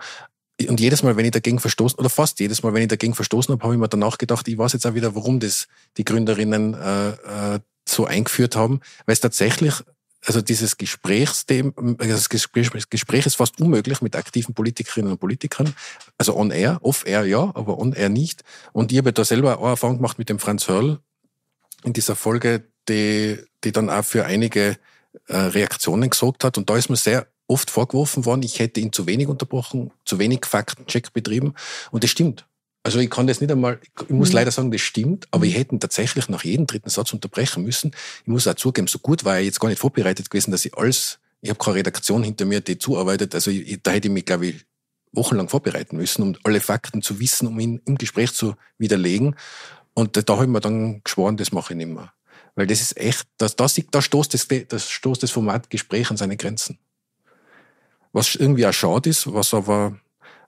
Und jedes Mal, wenn ich dagegen verstoßen, oder fast jedes Mal, wenn ich dagegen verstoßen habe, habe ich mir danach gedacht, ich weiß jetzt auch wieder, warum das die Gründerinnen äh, äh so eingeführt haben, weil es tatsächlich also dieses Gesprächsthema, das Gespräch, das Gespräch ist fast unmöglich mit aktiven Politikerinnen und Politikern. Also on air, off air ja, aber on air nicht. Und ich habe da selber auch Erfahrung gemacht mit dem Franz Hörl in dieser Folge, die, die dann auch für einige äh, Reaktionen gesorgt hat. Und da ist mir sehr oft vorgeworfen worden, ich hätte ihn zu wenig unterbrochen, zu wenig Faktencheck betrieben. Und das stimmt. Also ich kann das nicht einmal, ich muss mhm. leider sagen, das stimmt, aber ich mhm. hätte tatsächlich nach jedem dritten Satz unterbrechen müssen. Ich muss auch zugeben, so gut war ich jetzt gar nicht vorbereitet gewesen, dass ich alles, ich habe keine Redaktion hinter mir, die zuarbeitet, also ich, da hätte ich mich, glaube ich, wochenlang vorbereiten müssen, um alle Fakten zu wissen, um ihn im Gespräch zu widerlegen. Und da, da habe ich mir dann geschworen, das mache ich nicht mehr. Weil das ist echt, da, da, da stoßt das, das, stoßt das Format Gespräch an seine Grenzen. Was irgendwie auch schade ist, was aber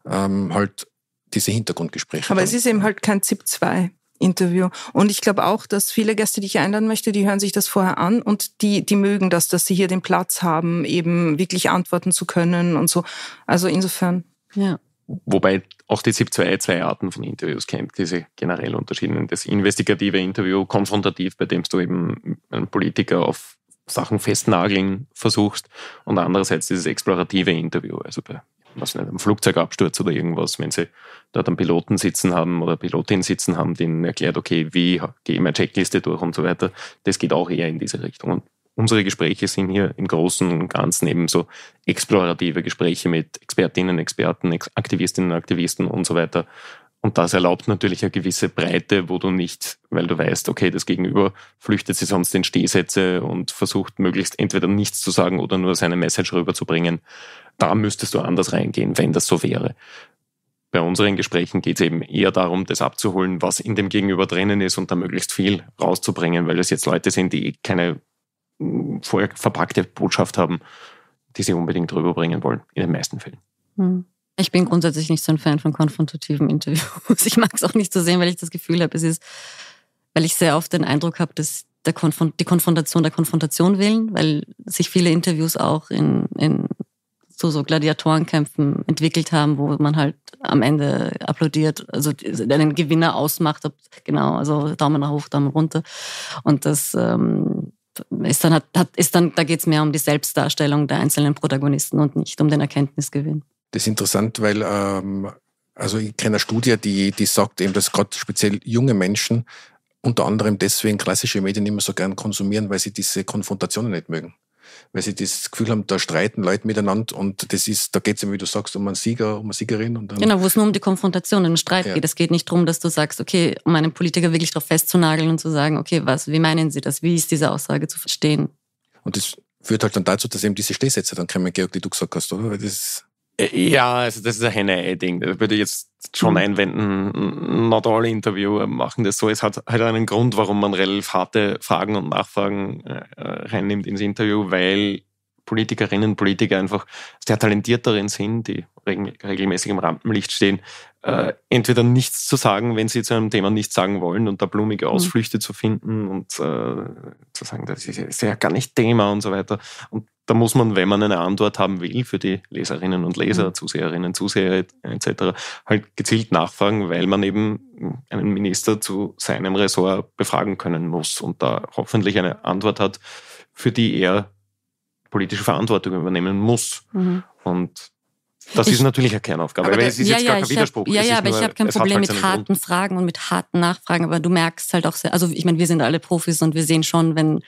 ähm, halt diese Hintergrundgespräche. Aber dann. es ist eben halt kein ZIP 2. Interview. Und ich glaube auch, dass viele Gäste, die ich einladen möchte, die hören sich das vorher an und die, die mögen das, dass sie hier den Platz haben, eben wirklich antworten zu können und so. Also insofern. Ja. Wobei auch die ZIP 2 zwei Arten von Interviews kennt, diese generell unterschiedlichen. Das investigative Interview, konfrontativ, bei dem du eben einen Politiker auf Sachen festnageln versuchst und andererseits dieses explorative Interview, also bei was nicht, einem Flugzeugabsturz oder irgendwas, wenn sie dort einen Piloten sitzen haben oder Pilotin sitzen haben, denen erklärt, okay, wie gehe ich meine Checkliste durch und so weiter. Das geht auch eher in diese Richtung. Und unsere Gespräche sind hier im Großen und Ganzen eben so explorative Gespräche mit Expertinnen, Experten, Aktivistinnen, Aktivisten und so weiter, und das erlaubt natürlich eine gewisse Breite, wo du nicht, weil du weißt, okay, das Gegenüber flüchtet sich sonst in Stehsätze und versucht möglichst entweder nichts zu sagen oder nur seine Message rüberzubringen. Da müsstest du anders reingehen, wenn das so wäre. Bei unseren Gesprächen geht es eben eher darum, das abzuholen, was in dem Gegenüber drinnen ist und da möglichst viel rauszubringen, weil es jetzt Leute sind, die eh keine mm, vorher verpackte Botschaft haben, die sie unbedingt rüberbringen wollen, in den meisten Fällen. Hm. Ich bin grundsätzlich nicht so ein Fan von konfrontativen Interviews. <laughs> Ich mag es auch nicht so sehen, weil ich das Gefühl habe, es ist, weil ich sehr oft den Eindruck habe, dass der Konfront die Konfrontation der Konfrontation wählen, weil sich viele Interviews auch in, in so, so Gladiatorenkämpfen entwickelt haben, wo man halt am Ende applaudiert, also einen Gewinner ausmacht, genau, also Daumen hoch, Daumen runter. Und das ähm, ist dann, hat, ist dann, da geht es mehr um die Selbstdarstellung der einzelnen Protagonisten und nicht um den Erkenntnisgewinn. Das ist interessant, weil ähm, also ich kenne eine Studie, die, die sagt eben, dass gerade speziell junge Menschen unter anderem deswegen klassische Medien immer so gern konsumieren, weil sie diese Konfrontationen nicht mögen. Weil sie das Gefühl haben, da streiten Leute miteinander und das ist, da geht es wie du sagst, um einen Sieger, um eine Siegerin. Und dann, genau, wo es nur um die Konfrontation, um den Streit ja. geht. Es geht nicht darum, dass du sagst, okay, um einen Politiker wirklich darauf festzunageln und zu sagen, okay, was, wie meinen sie das? Wie ist diese Aussage zu verstehen? Und das führt halt dann dazu, dass eben diese Stehsätze dann kommen, Georg, die du gesagt hast, oder? Weil das ja, also das ist ein Henne-Ei-Ding. Äh, da würde ich jetzt schon mhm. einwenden, not all Interviewer machen das so. Es hat halt einen Grund, warum man relativ harte Fragen und Nachfragen äh, äh, reinnimmt ins Interview, weil Politikerinnen und Politiker einfach sehr talentierter sind, die regelmäßig im Rampenlicht stehen, äh, entweder nichts zu sagen, wenn sie zu einem Thema nichts sagen wollen und da blumige mhm. Ausflüchte mhm. zu finden und äh, zu sagen, das ist ja gar nicht Thema und so weiter. Und da muss man, wenn man eine Antwort haben will für die Leserinnen und Leser, mhm. Zuseherinnen, Zuseher etc., halt gezielt nachfragen, weil man eben einen Minister zu seinem Ressort befragen können muss und da hoffentlich eine Antwort hat, für die er politische Verantwortung übernehmen muss. Mhm. Und das ich, ist natürlich eine Kernaufgabe, aber es ist ja, jetzt ja, gar kein Widerspruch. Hab, ja, ja, aber nur, ich habe kein Problem halt mit harten Grund. Fragen und mit harten Nachfragen, aber du merkst halt auch sehr, also ich meine, wir sind alle Profis und wir sehen schon, wenn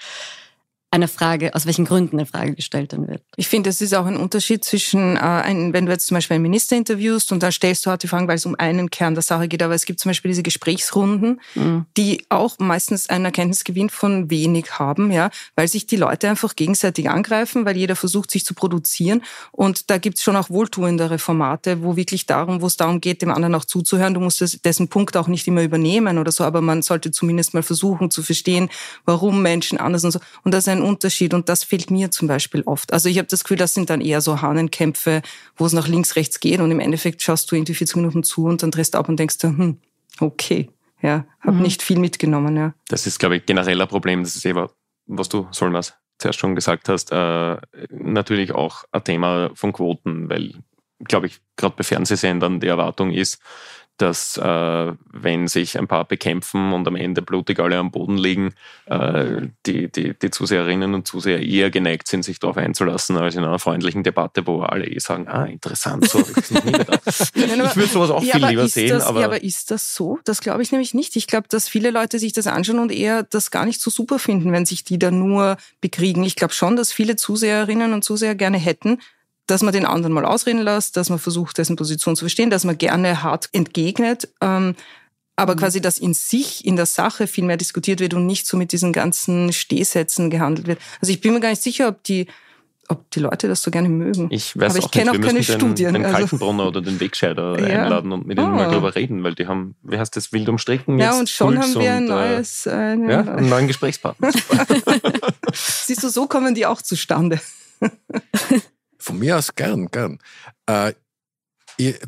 einer Frage, aus welchen Gründen eine Frage gestellt dann wird. Ich finde, es ist auch ein Unterschied zwischen, äh, ein, wenn du jetzt zum Beispiel einen Minister interviewst und dann stellst du halt die Fragen, weil es um einen Kern der Sache geht, aber es gibt zum Beispiel diese Gesprächsrunden, mhm. die auch meistens einen Erkenntnisgewinn von wenig haben, ja, weil sich die Leute einfach gegenseitig angreifen, weil jeder versucht, sich zu produzieren und da gibt's schon auch wohltuendere Formate, wo wirklich darum, wo es darum geht, dem anderen auch zuzuhören, du musst das, dessen Punkt auch nicht immer übernehmen oder so, aber man sollte zumindest mal versuchen zu verstehen, warum Menschen anders und so. Und das ist ein Unterschied und das fehlt mir zum Beispiel oft. Also ich habe das Gefühl, das sind dann eher so Hahnenkämpfe, wo es nach links, rechts geht und im Endeffekt schaust du irgendwie 40 Minuten zu und dann drehst du ab und denkst, hm, okay, ja, habe mhm. nicht viel mitgenommen. Ja. Das ist, glaube ich, genereller Problem. Das ist eben, eh, was du, Solmas, zuerst schon gesagt hast, äh, natürlich auch ein Thema von Quoten, weil, glaube ich, gerade bei Fernsehsendern die Erwartung ist, dass äh, wenn sich ein paar bekämpfen und am Ende blutig alle am Boden liegen, äh, die, die, die Zuseherinnen und Zuseher eher geneigt sind, sich darauf einzulassen, als in einer freundlichen Debatte, wo alle eh sagen, ah, interessant, so <laughs> ich, ich würde sowas auch ja, viel lieber sehen. Das, aber ja, aber ist das so? Das glaube ich nämlich nicht. Ich glaube, dass viele Leute sich das anschauen und eher das gar nicht so super finden, wenn sich die da nur bekriegen. Ich glaube schon, dass viele Zuseherinnen und Zuseher gerne hätten, dass man den anderen mal ausreden lässt, dass man versucht, dessen Position zu verstehen, dass man gerne hart entgegnet. Ähm, aber mhm. quasi, dass in sich, in der Sache viel mehr diskutiert wird und nicht so mit diesen ganzen Stehsätzen gehandelt wird. Also ich bin mir gar nicht sicher, ob die, ob die Leute das so gerne mögen. Ich weiß Aber ich kenne auch keine den, Studien. Den also. Kaltenbrunner oder den Wegscheider <laughs> ja. einladen und mit ihnen oh. mal ah. drüber reden, weil die haben, wie heißt das, wild umstricken. Ja, und schon Puls haben wir ein und, äh, neues, äh, ja, einen neuen Gesprächspartner. <laughs> <laughs> Siehst du, so kommen die auch zustande. Von mir aus gern, gern. Äh,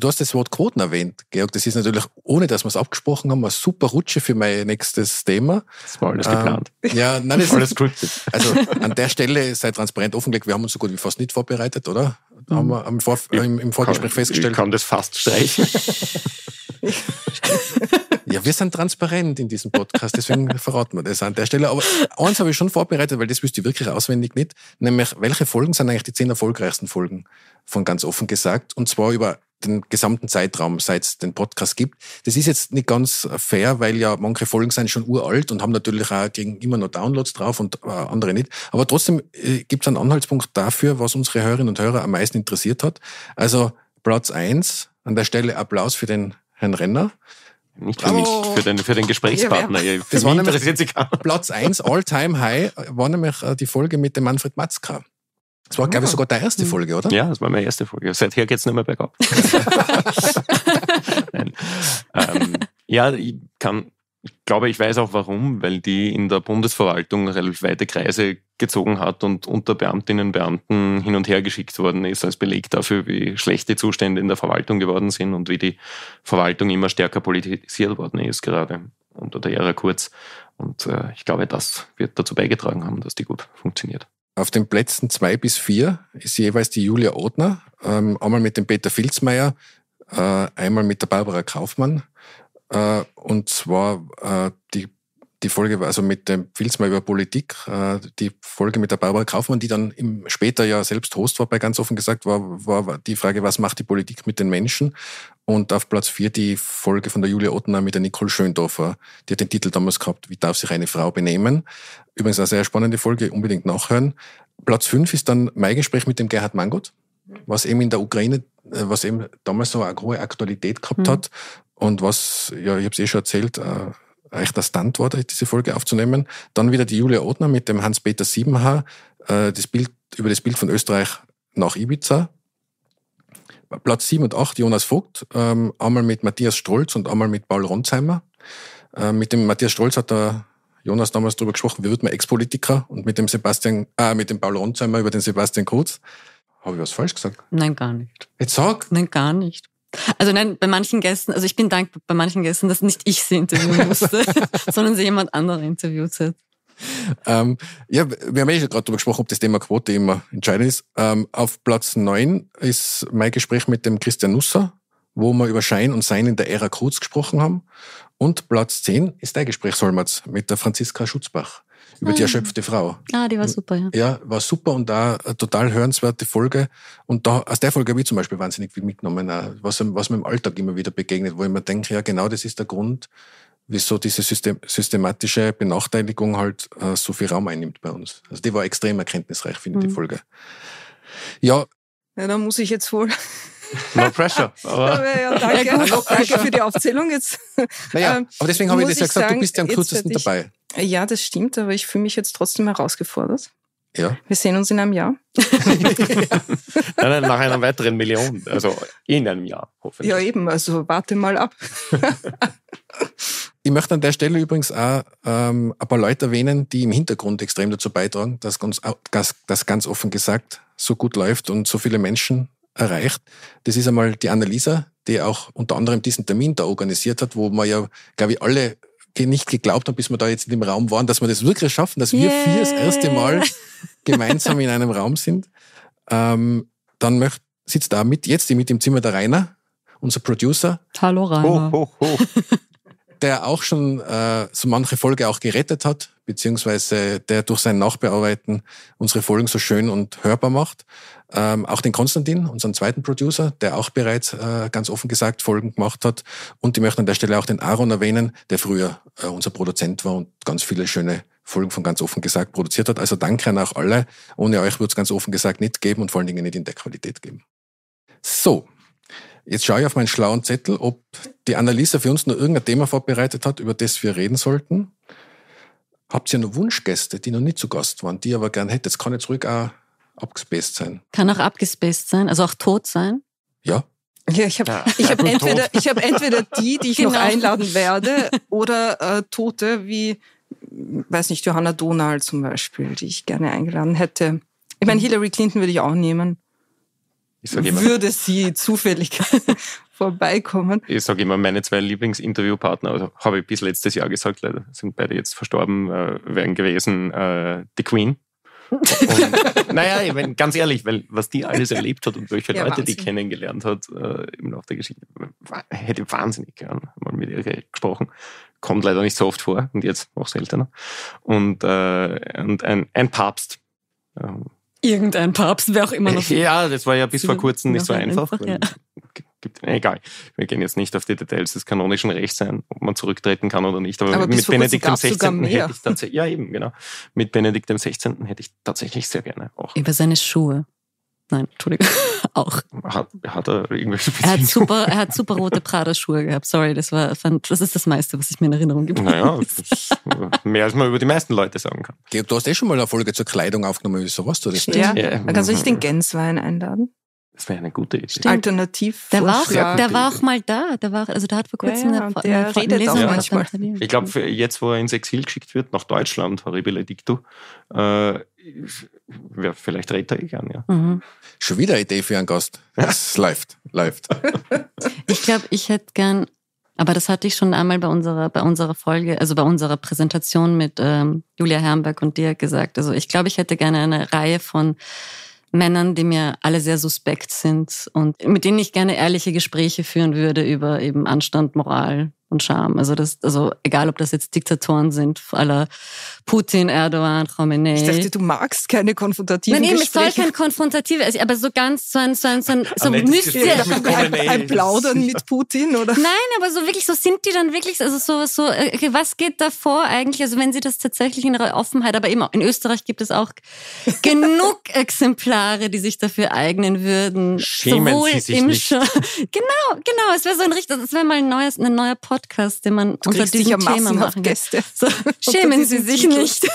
Du hast das Wort Quoten erwähnt, Georg. Das ist natürlich, ohne dass wir es abgesprochen haben, eine super Rutsche für mein nächstes Thema. Das war alles ähm, geplant. Ja, nein, das <laughs> ist alles gut. Also an der Stelle sei transparent offengelegt, wir haben uns so gut wie fast nicht vorbereitet, oder? Mhm. Haben wir im, mhm. Vor ich im, Vorgespräch kann, festgestellt. Ich kann das fast streichen. <laughs> <laughs> Ja, wir sind transparent in diesem Podcast, deswegen <laughs> verraten wir das an der Stelle. Aber eins habe ich schon vorbereitet, weil das wüsste ich wirklich auswendig nicht, nämlich welche Folgen sind eigentlich die zehn erfolgreichsten Folgen von ganz offen gesagt und zwar über den gesamten Zeitraum, seit es den Podcast gibt. Das ist jetzt nicht ganz fair, weil ja manche Folgen sind schon uralt und haben natürlich auch gegen immer noch Downloads drauf und äh, andere nicht. Aber trotzdem äh, gibt es einen Anhaltspunkt dafür, was unsere Hörerinnen und Hörer am meisten interessiert hat. Also Platz eins an der Stelle Applaus für den Herrn Renner. Nicht für Bravo. mich, für den, für den Gesprächspartner. Ja, für das mich interessiert sich keiner. Platz 1 All-Time High war nämlich äh, die Folge mit dem Manfred Matzka. Das war, oh. glaube ich, ah. sogar deine erste Folge, oder? Ja, das war meine erste Folge. Seither geht es nicht mehr bergab. <laughs> <laughs> ähm, ja, ich kann ich glaube, ich weiß auch warum, weil die in der Bundesverwaltung relativ weite Kreise gezogen hat und unter Beamtinnen und Beamten hin und her geschickt worden ist, als Beleg dafür, wie schlechte Zustände in der Verwaltung geworden sind und wie die Verwaltung immer stärker politisiert worden ist, gerade unter der Ära Kurz. Und äh, ich glaube, das wird dazu beigetragen haben, dass die gut funktioniert. Auf den Plätzen zwei bis vier ist jeweils die Julia Odner, ähm, einmal mit dem Peter Filzmeier, äh, einmal mit der Barbara Kaufmann äh, und zwar äh, die, die Folge, also mit dem Filz mal über Politik, äh, die Folge mit der Barbara Kaufmann, die dann im, später ja selbst Host war, bei ganz offen gesagt, war, war die Frage, was macht die Politik mit den Menschen? Und auf Platz vier die Folge von der Julia Ottner mit der Nicole Schöndorfer. Die hat den Titel damals gehabt, wie darf sich eine Frau benehmen? Übrigens eine sehr spannende Folge, unbedingt nachhören. Platz fünf ist dann mein Gespräch mit dem Gerhard Mangot was eben in der Ukraine, äh, was eben damals so eine hohe Aktualität gehabt mhm. hat, und was, ja, ich habe es eh schon erzählt, äh, echt erstaunt war, diese Folge aufzunehmen. Dann wieder die Julia Odner mit dem Hans-Peter Siebenhaar, äh, das Bild, über das Bild von Österreich nach Ibiza. Platz 7 und 8 Jonas Vogt, ähm, einmal mit Matthias Strolz und einmal mit Paul Ronsheimer. Äh, mit dem Matthias Strolz hat der Jonas damals darüber gesprochen, wie wird man Ex-Politiker und mit dem Sebastian, äh, mit dem Paul Ronsheimer über den Sebastian Kurz. Habe ich was falsch gesagt? Nein, gar nicht. Jetzt sag. Nein, gar nicht. Also nein, bei manchen Gästen, also ich bin dankbar bei manchen Gästen, dass nicht ich sie interviewen <laughs> musste, sondern sie jemand anderen interviewt hat. Ähm, ja, wir haben ja eh gerade darüber gesprochen, ob das Thema Quote immer entscheidend ist. Ähm, auf Platz 9 ist mein Gespräch mit dem Christian Nusser, wo wir über Schein und Sein in der Ära Kurz gesprochen haben. Und Platz 10 ist dein Gespräch, Solmatz, mit der Franziska Schutzbach über ah, die erschöpfte Frau. Ah, die war super, ja. Ja, war super und da total hörenswerte Folge. Und da, aus der Folge habe ich zum Beispiel wahnsinnig viel mitgenommen, was, was mir im Alltag immer wieder begegnet, wo ich mir denke, ja, genau das ist der Grund, wieso diese System, systematische Benachteiligung halt äh, so viel Raum einnimmt bei uns. Also die war extrem erkenntnisreich, finde ich, mhm. die Folge. Ja. Ja, da muss ich jetzt wohl No pressure. <laughs> Aber ja, danke, danke für die Aufzählung jetzt. Naja, ähm, aber deswegen habe ich das ja gesagt, sagen, du bist ja am kürzesten dabei. Ja, das stimmt, aber ich fühle mich jetzt trotzdem herausgefordert. Ja. Wir sehen uns in einem Jahr. <laughs> nein, nein, nach einer weiteren Million. Also in einem Jahr, hoffentlich. Ja, eben. Also warte mal ab. <laughs> ich möchte an der Stelle übrigens auch ähm, ein paar Leute erwähnen, die im Hintergrund extrem dazu beitragen, dass ganz, dass, das ganz offen gesagt so gut läuft und so viele Menschen erreicht. Das ist einmal die Annalisa, die auch unter anderem diesen Termin da organisiert hat, wo man ja, glaube ich, alle nicht geglaubt habe, bis wir da jetzt in dem Raum waren, dass wir das wirklich schaffen, dass yeah. wir vier das erste Mal <laughs> gemeinsam in einem Raum sind. Ähm, dann möcht, sitzt da mit, jetzt mit im Zimmer der Rainer, unser Producer. Hallo Rainer. Ho, ho, ho. <laughs> Der auch schon äh, so manche Folge auch gerettet hat beziehungsweise der durch sein Nachbearbeiten unsere Folgen so schön und hörbar macht. Ähm, auch den Konstantin, unseren zweiten Producer, der auch bereits äh, ganz offen gesagt Folgen gemacht hat. Und ich möchte an der Stelle auch den Aaron erwähnen, der früher äh, unser Produzent war und ganz viele schöne Folgen von ganz offen gesagt produziert hat. Also danke an auch alle. Ohne euch würde es ganz offen gesagt nicht geben und vor allen Dingen nicht in der Qualität geben. So, Jetzt schaue ich auf meinen schlauen Zettel, ob die Annalisa für uns nur irgendein Thema vorbereitet hat, über das wir reden sollten. Habt ihr noch Wunschgäste, die noch nicht zu Gast waren, die ihr aber gern hättet? Das kann jetzt ruhig auch abgespaced sein. Kann auch abgespaced sein, also auch tot sein. Ja. Ja, ich habe ja, ich hab <laughs> entweder, ich hab entweder die, die ich genau. noch einladen werde, oder äh, Tote wie, weiß nicht, Johanna Donald zum Beispiel, die ich gerne eingeladen hätte. Ich meine, Hillary Clinton würde ich auch nehmen. Ich Würde sie zufällig <laughs> vorbeikommen. Ich sage immer, meine zwei Lieblingsinterviewpartner, also habe ich bis letztes Jahr gesagt, leider sind beide jetzt verstorben, äh, wären gewesen äh, die Queen. und, naja, ich mein, ganz ehrlich, weil was die alles erlebt hat und welche ja, Leute Wahnsinn. die kennengelernt hat äh, im Laufe der Geschichte, hätte ich wahnsinnig gern mal mit ihr gesprochen. Kommt leider nicht so oft vor und jetzt noch seltener. Und, äh, und ein, ein Papst. Ähm, Irgendein Papst, wer auch immer noch. <laughs> Ja, das war ja bis vor kurzem nicht so einfach. einfach ja gibt. Egal, wir gehen jetzt nicht auf die Details des kanonischen Rechts ein, ob man zurücktreten kann oder nicht. Aber, aber mit Benedikt dem 16. hätte ich tatsächlich, ja eben, genau, mit Benedikt dem 16. hätte ich tatsächlich sehr gerne auch. Über seine Schuhe. Nein, Entschuldigung, <laughs> auch. Hat, hat er irgendwelche Beziehung? Er hat super, er hat super rote Prada-Schuhe gehabt. Sorry, das war, fand, das ist das meiste, was ich mir in Erinnerung gebracht habe. Naja, mehr als man über die meisten Leute sagen kann. du hast eh schon mal eine Folge zur Kleidung aufgenommen, wieso warst du das nicht? Ja, ja. kannst du nicht den Gänswein einladen? Das wäre eine gute Idee. Alternativ. Der war, auch, der war auch mal da. Der war, also der hat vor kurzem ja, ja, eine, eine Lesung ja. manchmal. Ich glaube, jetzt, wo er ins Exil geschickt wird, nach Deutschland, horrible Dicto, äh, vielleicht redet er eh gern, ja. Mhm. Schon wieder eine Idee für einen Gast. Es <laughs> läuft, läuft. ich glaube, ich hätte gern, aber das hatte ich schon einmal bei unserer, bei unserer Folge, also bei unserer Präsentation mit ähm, Julia Hermberg und dir gesagt. Also ich glaube, ich hätte gerne eine Reihe von Männern, die mir alle sehr suspekt sind und mit denen ich gerne ehrliche Gespräche führen würde über eben Anstand, Moral, und Charme. Also das, also egal, ob das jetzt Diktatoren sind, aller Putin, Erdogan, Khamenei. Ich dachte, du magst keine konfrontativen Nein, eben, ich soll kein konfrontatives, also, aber so ganz so ein so ein so, ein, ah, so mystischer ein, ein, Plaudern mit Putin oder? Nein, aber so wirklich so sind die dann wirklich, also so so okay, was geht da vor eigentlich? Also wenn sie das tatsächlich in ihrer Offenheit, aber eben in Österreich gibt es auch genug <laughs> Exemplare, die sich dafür eignen würden. Schämen sowohl sie sich im nicht. Sch <laughs> genau, genau, es wäre so ein richtig, es wäre mal ein neues, ein neuer Post Podcast, den man du unter diesem Thema machen Gäste. So, <laughs> schämen Sie sich Titel. nicht. <laughs>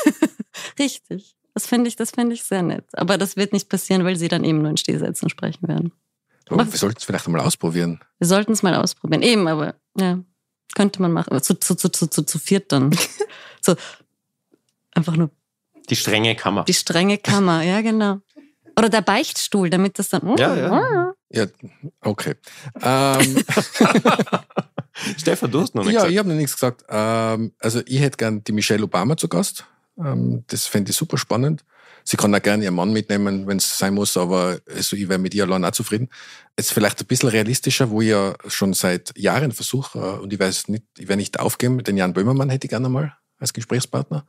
Richtig. Das finde ich, find ich sehr nett. Aber das wird nicht passieren, weil Sie dann eben nur in Stehsätzen sprechen werden. aber wir sollten es vielleicht mal ausprobieren. Wir sollten es mal ausprobieren. Eben, aber ja, könnte man machen. Zu, zu, zu, zu, zu, zu viert dann. <laughs> so, einfach nur. Die strenge Kammer. Die strenge Kammer, ja, genau. Oder der Beichtstuhl, damit das dann. ja, ja. Oh. ja, okay. Ähm. <laughs> Stefan, du hast noch nichts ja, gesagt. Ja, ich habe noch nichts gesagt. Ähm, also ich hätte gern die Michelle Obama zu Gast. Ähm, das fände ich super spannend. Sie kann auch gerne ihren Mann mitnehmen, wenn es sein muss, aber also ich wäre mit ihr allein auch zufrieden. Es ist vielleicht ein bisschen realistischer, wo ich ja schon seit Jahren versuche, äh, und ich weiß nicht, ich werde nicht aufgeben, den Jan Böhmermann hätte ich gerne mal als Gesprächspartner,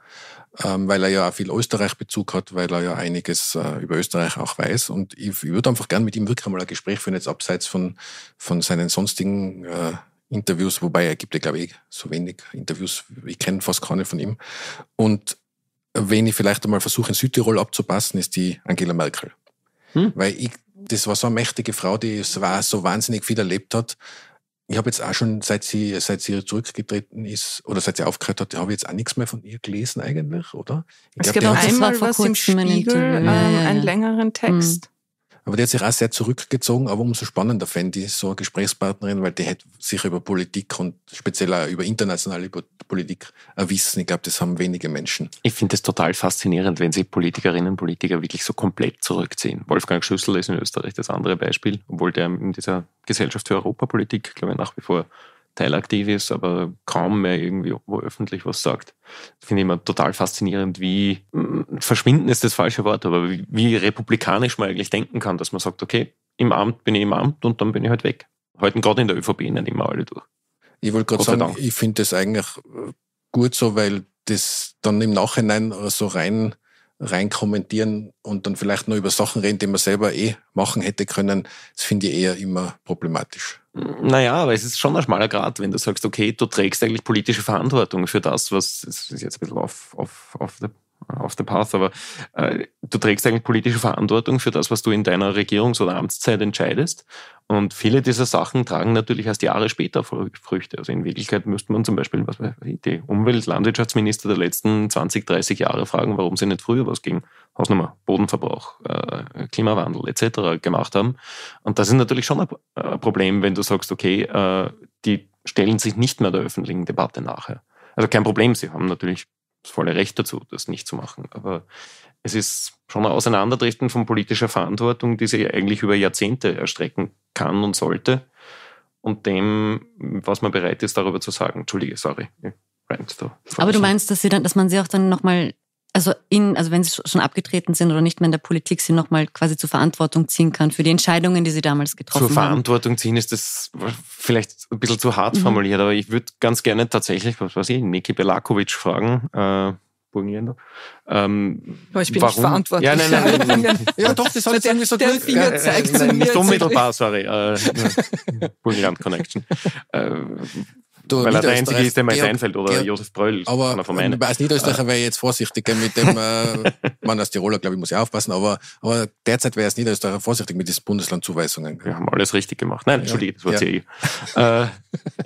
ähm, weil er ja auch viel Österreich-Bezug hat, weil er ja einiges äh, über Österreich auch weiß. Und ich, ich würde einfach gerne mit ihm wirklich einmal ein Gespräch führen, jetzt abseits von, von seinen sonstigen äh, Interviews, wobei er gibt ja, glaube ich, eh so wenig Interviews. Ich kenne fast keine von ihm. Und wenn ich vielleicht einmal versuche, in Südtirol abzupassen, ist die Angela Merkel. Hm. Weil ich, das war so eine mächtige Frau, die war so wahnsinnig viel erlebt hat. Ich habe jetzt auch schon, seit sie, seit sie zurückgetreten ist oder seit sie aufgehört hat, habe ich jetzt auch nichts mehr von ihr gelesen eigentlich, oder? Ich es glaub, gab einmal was im Spiegel, ähm, ja, ja. einen längeren hm. Text. Mhm. Aber die hat sich auch sehr zurückgezogen, aber umso spannender fände ich so eine Gesprächspartnerin, weil die hätte sich über Politik und speziell auch über internationale Politik erwiesen. Ich glaube, das haben wenige Menschen. Ich finde es total faszinierend, wenn sich Politikerinnen und Politiker wirklich so komplett zurückziehen. Wolfgang Schüssel ist in Österreich das andere Beispiel, obwohl der in dieser Gesellschaft für Europapolitik, glaube ich, nach wie vor teilaktiv ist, aber kaum mehr irgendwie wo öffentlich was sagt. Das finde ich immer total faszinierend, wie hm, verschwinden ist das falsche Wort, aber wie, wie republikanisch man eigentlich denken kann, dass man sagt, okay, im Amt bin ich im Amt und dann bin ich halt weg. Halten gerade in der ÖVP nicht immer alle durch. Ich wollte gerade sagen, Dank. ich finde das eigentlich äh, gut so, weil das dann im Nachhinein so rein rein kommentieren und dann vielleicht nur über Sachen reden, die man selber eh machen hätte können, das finde ich eher immer problematisch. Naja, aber es ist schon ein schmaler Grad, wenn du sagst, okay, du trägst eigentlich politische Verantwortung für das, was das ist jetzt ein bisschen auf, auf, auf der auf der Path, aber äh, du trägst eigentlich politische Verantwortung für das, was du in deiner Regierungs- oder Amtszeit entscheidest. Und viele dieser Sachen tragen natürlich erst Jahre später Früchte. Also in Wirklichkeit müsste man zum Beispiel was die Umwelt-, Landwirtschaftsminister der letzten 20, 30 Jahre fragen, warum sie nicht früher was gegen Hausnummer, Bodenverbrauch, äh, Klimawandel etc. gemacht haben. Und das ist natürlich schon ein Problem, wenn du sagst, okay, äh, die stellen sich nicht mehr der öffentlichen Debatte nachher. Also kein Problem, sie haben natürlich das volle Recht dazu, das nicht zu machen. Aber es ist schon ein Auseinanderdriften von politischer Verantwortung, die sich eigentlich über Jahrzehnte erstrecken kann und sollte. Und dem, was man bereit ist, darüber zu sagen. Entschuldige, sorry. Aber du meinst, dass sie dann, dass man sie auch dann nochmal, also also wenn sie schon abgetreten sind oder nicht mehr in der Politik sie nochmal quasi zur Verantwortung ziehen kann für die Entscheidungen, die sie damals getroffen haben. Zur Verantwortung haben. ziehen ist das vielleicht ein bisschen zu hart mhm. formuliert, aber ich würde ganz gerne tatsächlich, was weiß ich, Niki Belakovic fragen, äh, Burgenland. Ähm, Aber ich bin warum? nicht verantwortlich. Ja, nein, nein, nein, nein. <laughs> ja, doch, das hat jetzt irgendwie so Der Glück. Finger zeigt nein, nein, nicht unmittelbar, sorry. Äh, <laughs> Burgenland Connection. Äh, du, weil er der Einzige ist, der mir einfällt, oder Georg, Josef Bröll. Aber als Niederösterreicher wäre ich jetzt vorsichtiger mit dem, äh, <laughs> man als Tiroler, glaube ich, muss ja aufpassen, aber, aber derzeit wäre es Niederösterreicher vorsichtig mit diesen Bundeslandzuweisungen. Wir haben alles richtig gemacht. Nein, ja. das war ja. CE. Eh- äh,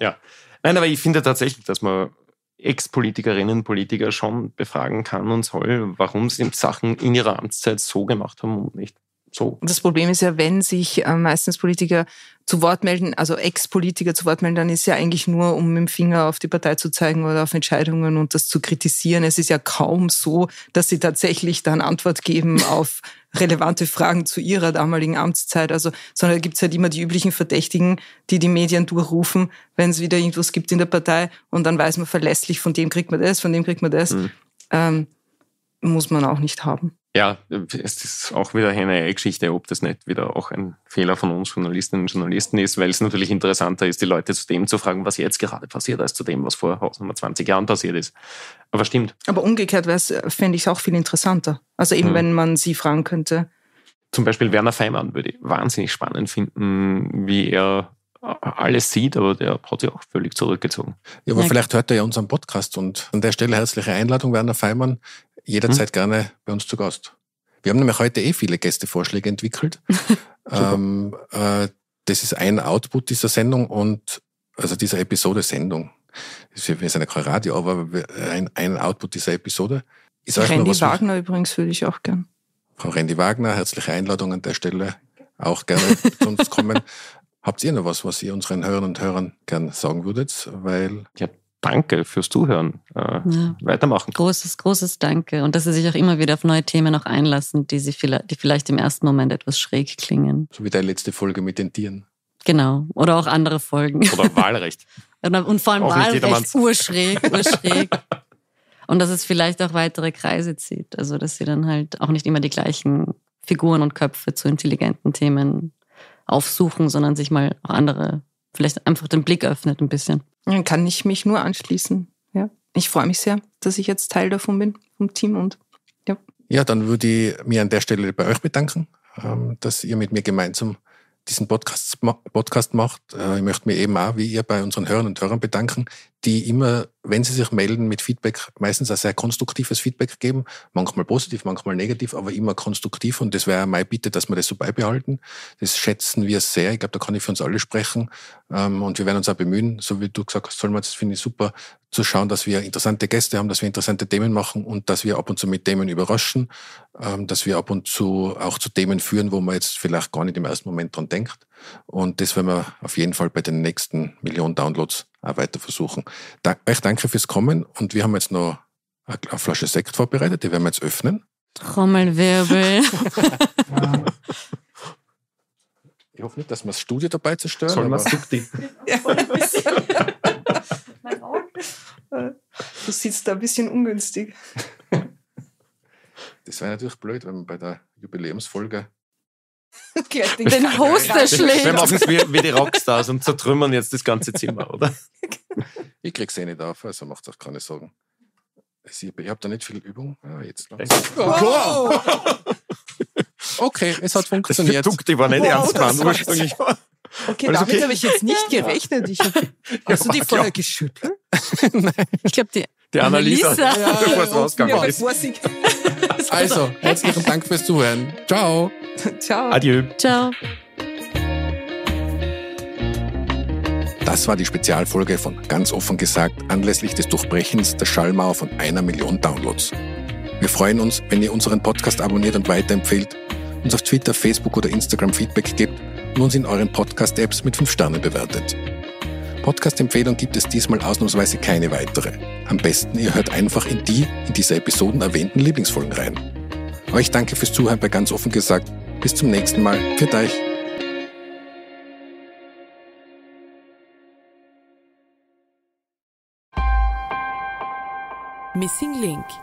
ja. Nein, aber ich finde tatsächlich, dass man Ex-Politikerinnen und Politiker schon befragen kann und soll, warum sie <laughs> Sachen in ihrer Amtszeit so gemacht haben und nicht. So. Das Problem ist ja, wenn sich äh, meistens Politiker zu Wort melden, also Ex-Politiker zu Wort melden, dann ist ja eigentlich nur, um mit dem Finger auf die Partei zu zeigen oder auf Entscheidungen und das zu kritisieren. Es ist ja kaum so, dass sie tatsächlich dann Antwort geben <laughs> auf relevante Fragen zu ihrer damaligen Amtszeit. Also, sondern da gibt's halt immer die üblichen Verdächtigen, die die Medien durchrufen, wenn es wieder irgendwas gibt in der Partei und dann weiß man verlässlich, von dem kriegt man das, von dem kriegt man das. Mhm. Ähm, muss man auch nicht haben ja, es ist auch wieder eine Geschichte, ob das nicht wieder auch ein Fehler von uns Journalistinnen und Journalisten ist, weil es natürlich interessanter ist, die Leute zu dem zu fragen, was jetzt gerade passiert, als zu dem, was vor 20 Jahren passiert ist. Aber stimmt. Aber umgekehrt äh, fände ich es auch viel interessanter. Also eben, hm. wenn man sie fragen könnte. Zum Beispiel Werner Feimann würde ich wahnsinnig spannend finden, wie er äh, alles sieht, aber der hat sich auch völlig zurückgezogen. Ja, aber ja. vielleicht hört er ja unseren Podcast und an der Stelle herzliche Einladung, Werner Feimann jederzeit hm? gerne bei uns zu Gast. Wir haben nämlich heute eh viele Gästevorschläge entwickelt. <laughs> ähm, äh, das ist ein Output dieser Sendung und also dieser Episode Sendung. Wir sind ja kein Radio, aber ein, ein Output dieser Episode. Ist Randy was, Wagner mich, übrigens würde ich auch gern. Frau Randy Wagner, herzliche Einladung an der Stelle. Auch gerne <laughs> zu uns kommen. Habt ihr noch was, was ihr unseren Hörern und Hörern gern sagen würdet? Weil ich habe danke fürs Zuhören. Äh, ja. Weitermachen. Großes, großes Danke. Und dass Sie sich auch immer wieder auf neue Themen auch einlassen, die, Sie vielleicht, die vielleicht im ersten Moment etwas schräg klingen. So wie deine letzte Folge mit den Tieren. Genau. Oder auch andere Folgen. Oder Wahlrecht. <laughs> Und vor allem auch Wahlrecht urschräg, urschräg. <laughs> und dass es vielleicht auch weitere Kreise zieht. Also, dass sie dann halt auch nicht immer die gleichen Figuren und Köpfe zu intelligenten Themen aufsuchen, sondern sich mal auch andere, vielleicht einfach den Blick öffnet ein bisschen. Dann kann ich mich nur anschließen. Ja. Ich freue mich sehr, dass ich jetzt Teil davon bin, vom Team und ja. Ja, dann würde ich mich an der Stelle bei euch bedanken, ähm, dass ihr mit mir gemeinsam diesen Podcast, Podcast macht. Äh, ich möchte mir eben auch, wie ihr, bei unseren Hörern und Hörern bedanken, die immer wenn Sie sich melden mit Feedback, meistens ein sehr konstruktives Feedback geben, manchmal positiv, manchmal negativ, aber immer konstruktiv. Und das wäre meine Bitte, dass wir das so beibehalten. Das schätzen wir sehr. Ich glaube, da kann ich für uns alle sprechen. Ähm, und wir werden uns auch bemühen, so wie du gesagt hast, Solmaz, das finde ich super, zu schauen, dass wir interessante Gäste haben, dass wir interessante Themen machen und dass wir ab und zu mit Themen überraschen, ähm, dass wir ab und zu auch zu Themen führen, wo man jetzt vielleicht gar nicht im ersten Moment dran denkt. Und das werden wir auf jeden Fall bei den nächsten Millionen Downloads auch weiter versuchen. Da, euch danke fürs Kommen und wir haben jetzt noch eine, eine Flasche Sekt vorbereitet, die werden wir jetzt öffnen. Trommelwirbel. <laughs> <laughs> ich hoffe nicht, dass wir das Studio dabei zerstören. Sollen wir es ja. Du sitzt da ein bisschen ungünstig. Das wäre natürlich blöd, wenn man bei der Jubiläumsfolge <laughs> den Hoster erschlägt. Wir machen es wie, wie die Rockstars und zertrümmern jetzt das ganze Zimmer, oder? Ich kriege eh sie nicht auf, also macht euch keine Sorgen. Ich habe da nicht viel Übung. Ja, ah, jetzt. Oh, <laughs> okay, es hat funktioniert. Das Produkt, war nicht wow, ernst gemeint ursprünglich. Okay, damit okay. habe ich jetzt nicht gerechnet. Ich hab, <laughs> hast ja, du die vorher geschüttelt? <laughs> Nein. Ich glaube, die, die Annalisa, Annalisa. Ja, bevor es rausgegangen ist. also, herzlichen Dank fürs Zuhören. Ciao. Ciao. Adieu. Ciao. Das war die Spezialfolge von Ganz offen gesagt anlässlich des Durchbrechens der Schallmauer von einer Million Downloads. Wir freuen uns, wenn ihr unseren Podcast abonniert und weiterempfehlt, uns auf Twitter, Facebook oder Instagram Feedback gebt und uns in euren Podcast-Apps mit 5 Sternen bewertet. Podcast-Empfehlung gibt es diesmal ausnahmsweise keine weitere. Am besten, ihr hört einfach in die in dieser Episoden erwähnten Lieblingsfolgen rein. Euch danke fürs Zuhören bei ganz offen gesagt. Bis zum nächsten Mal. Für euch. Missing Link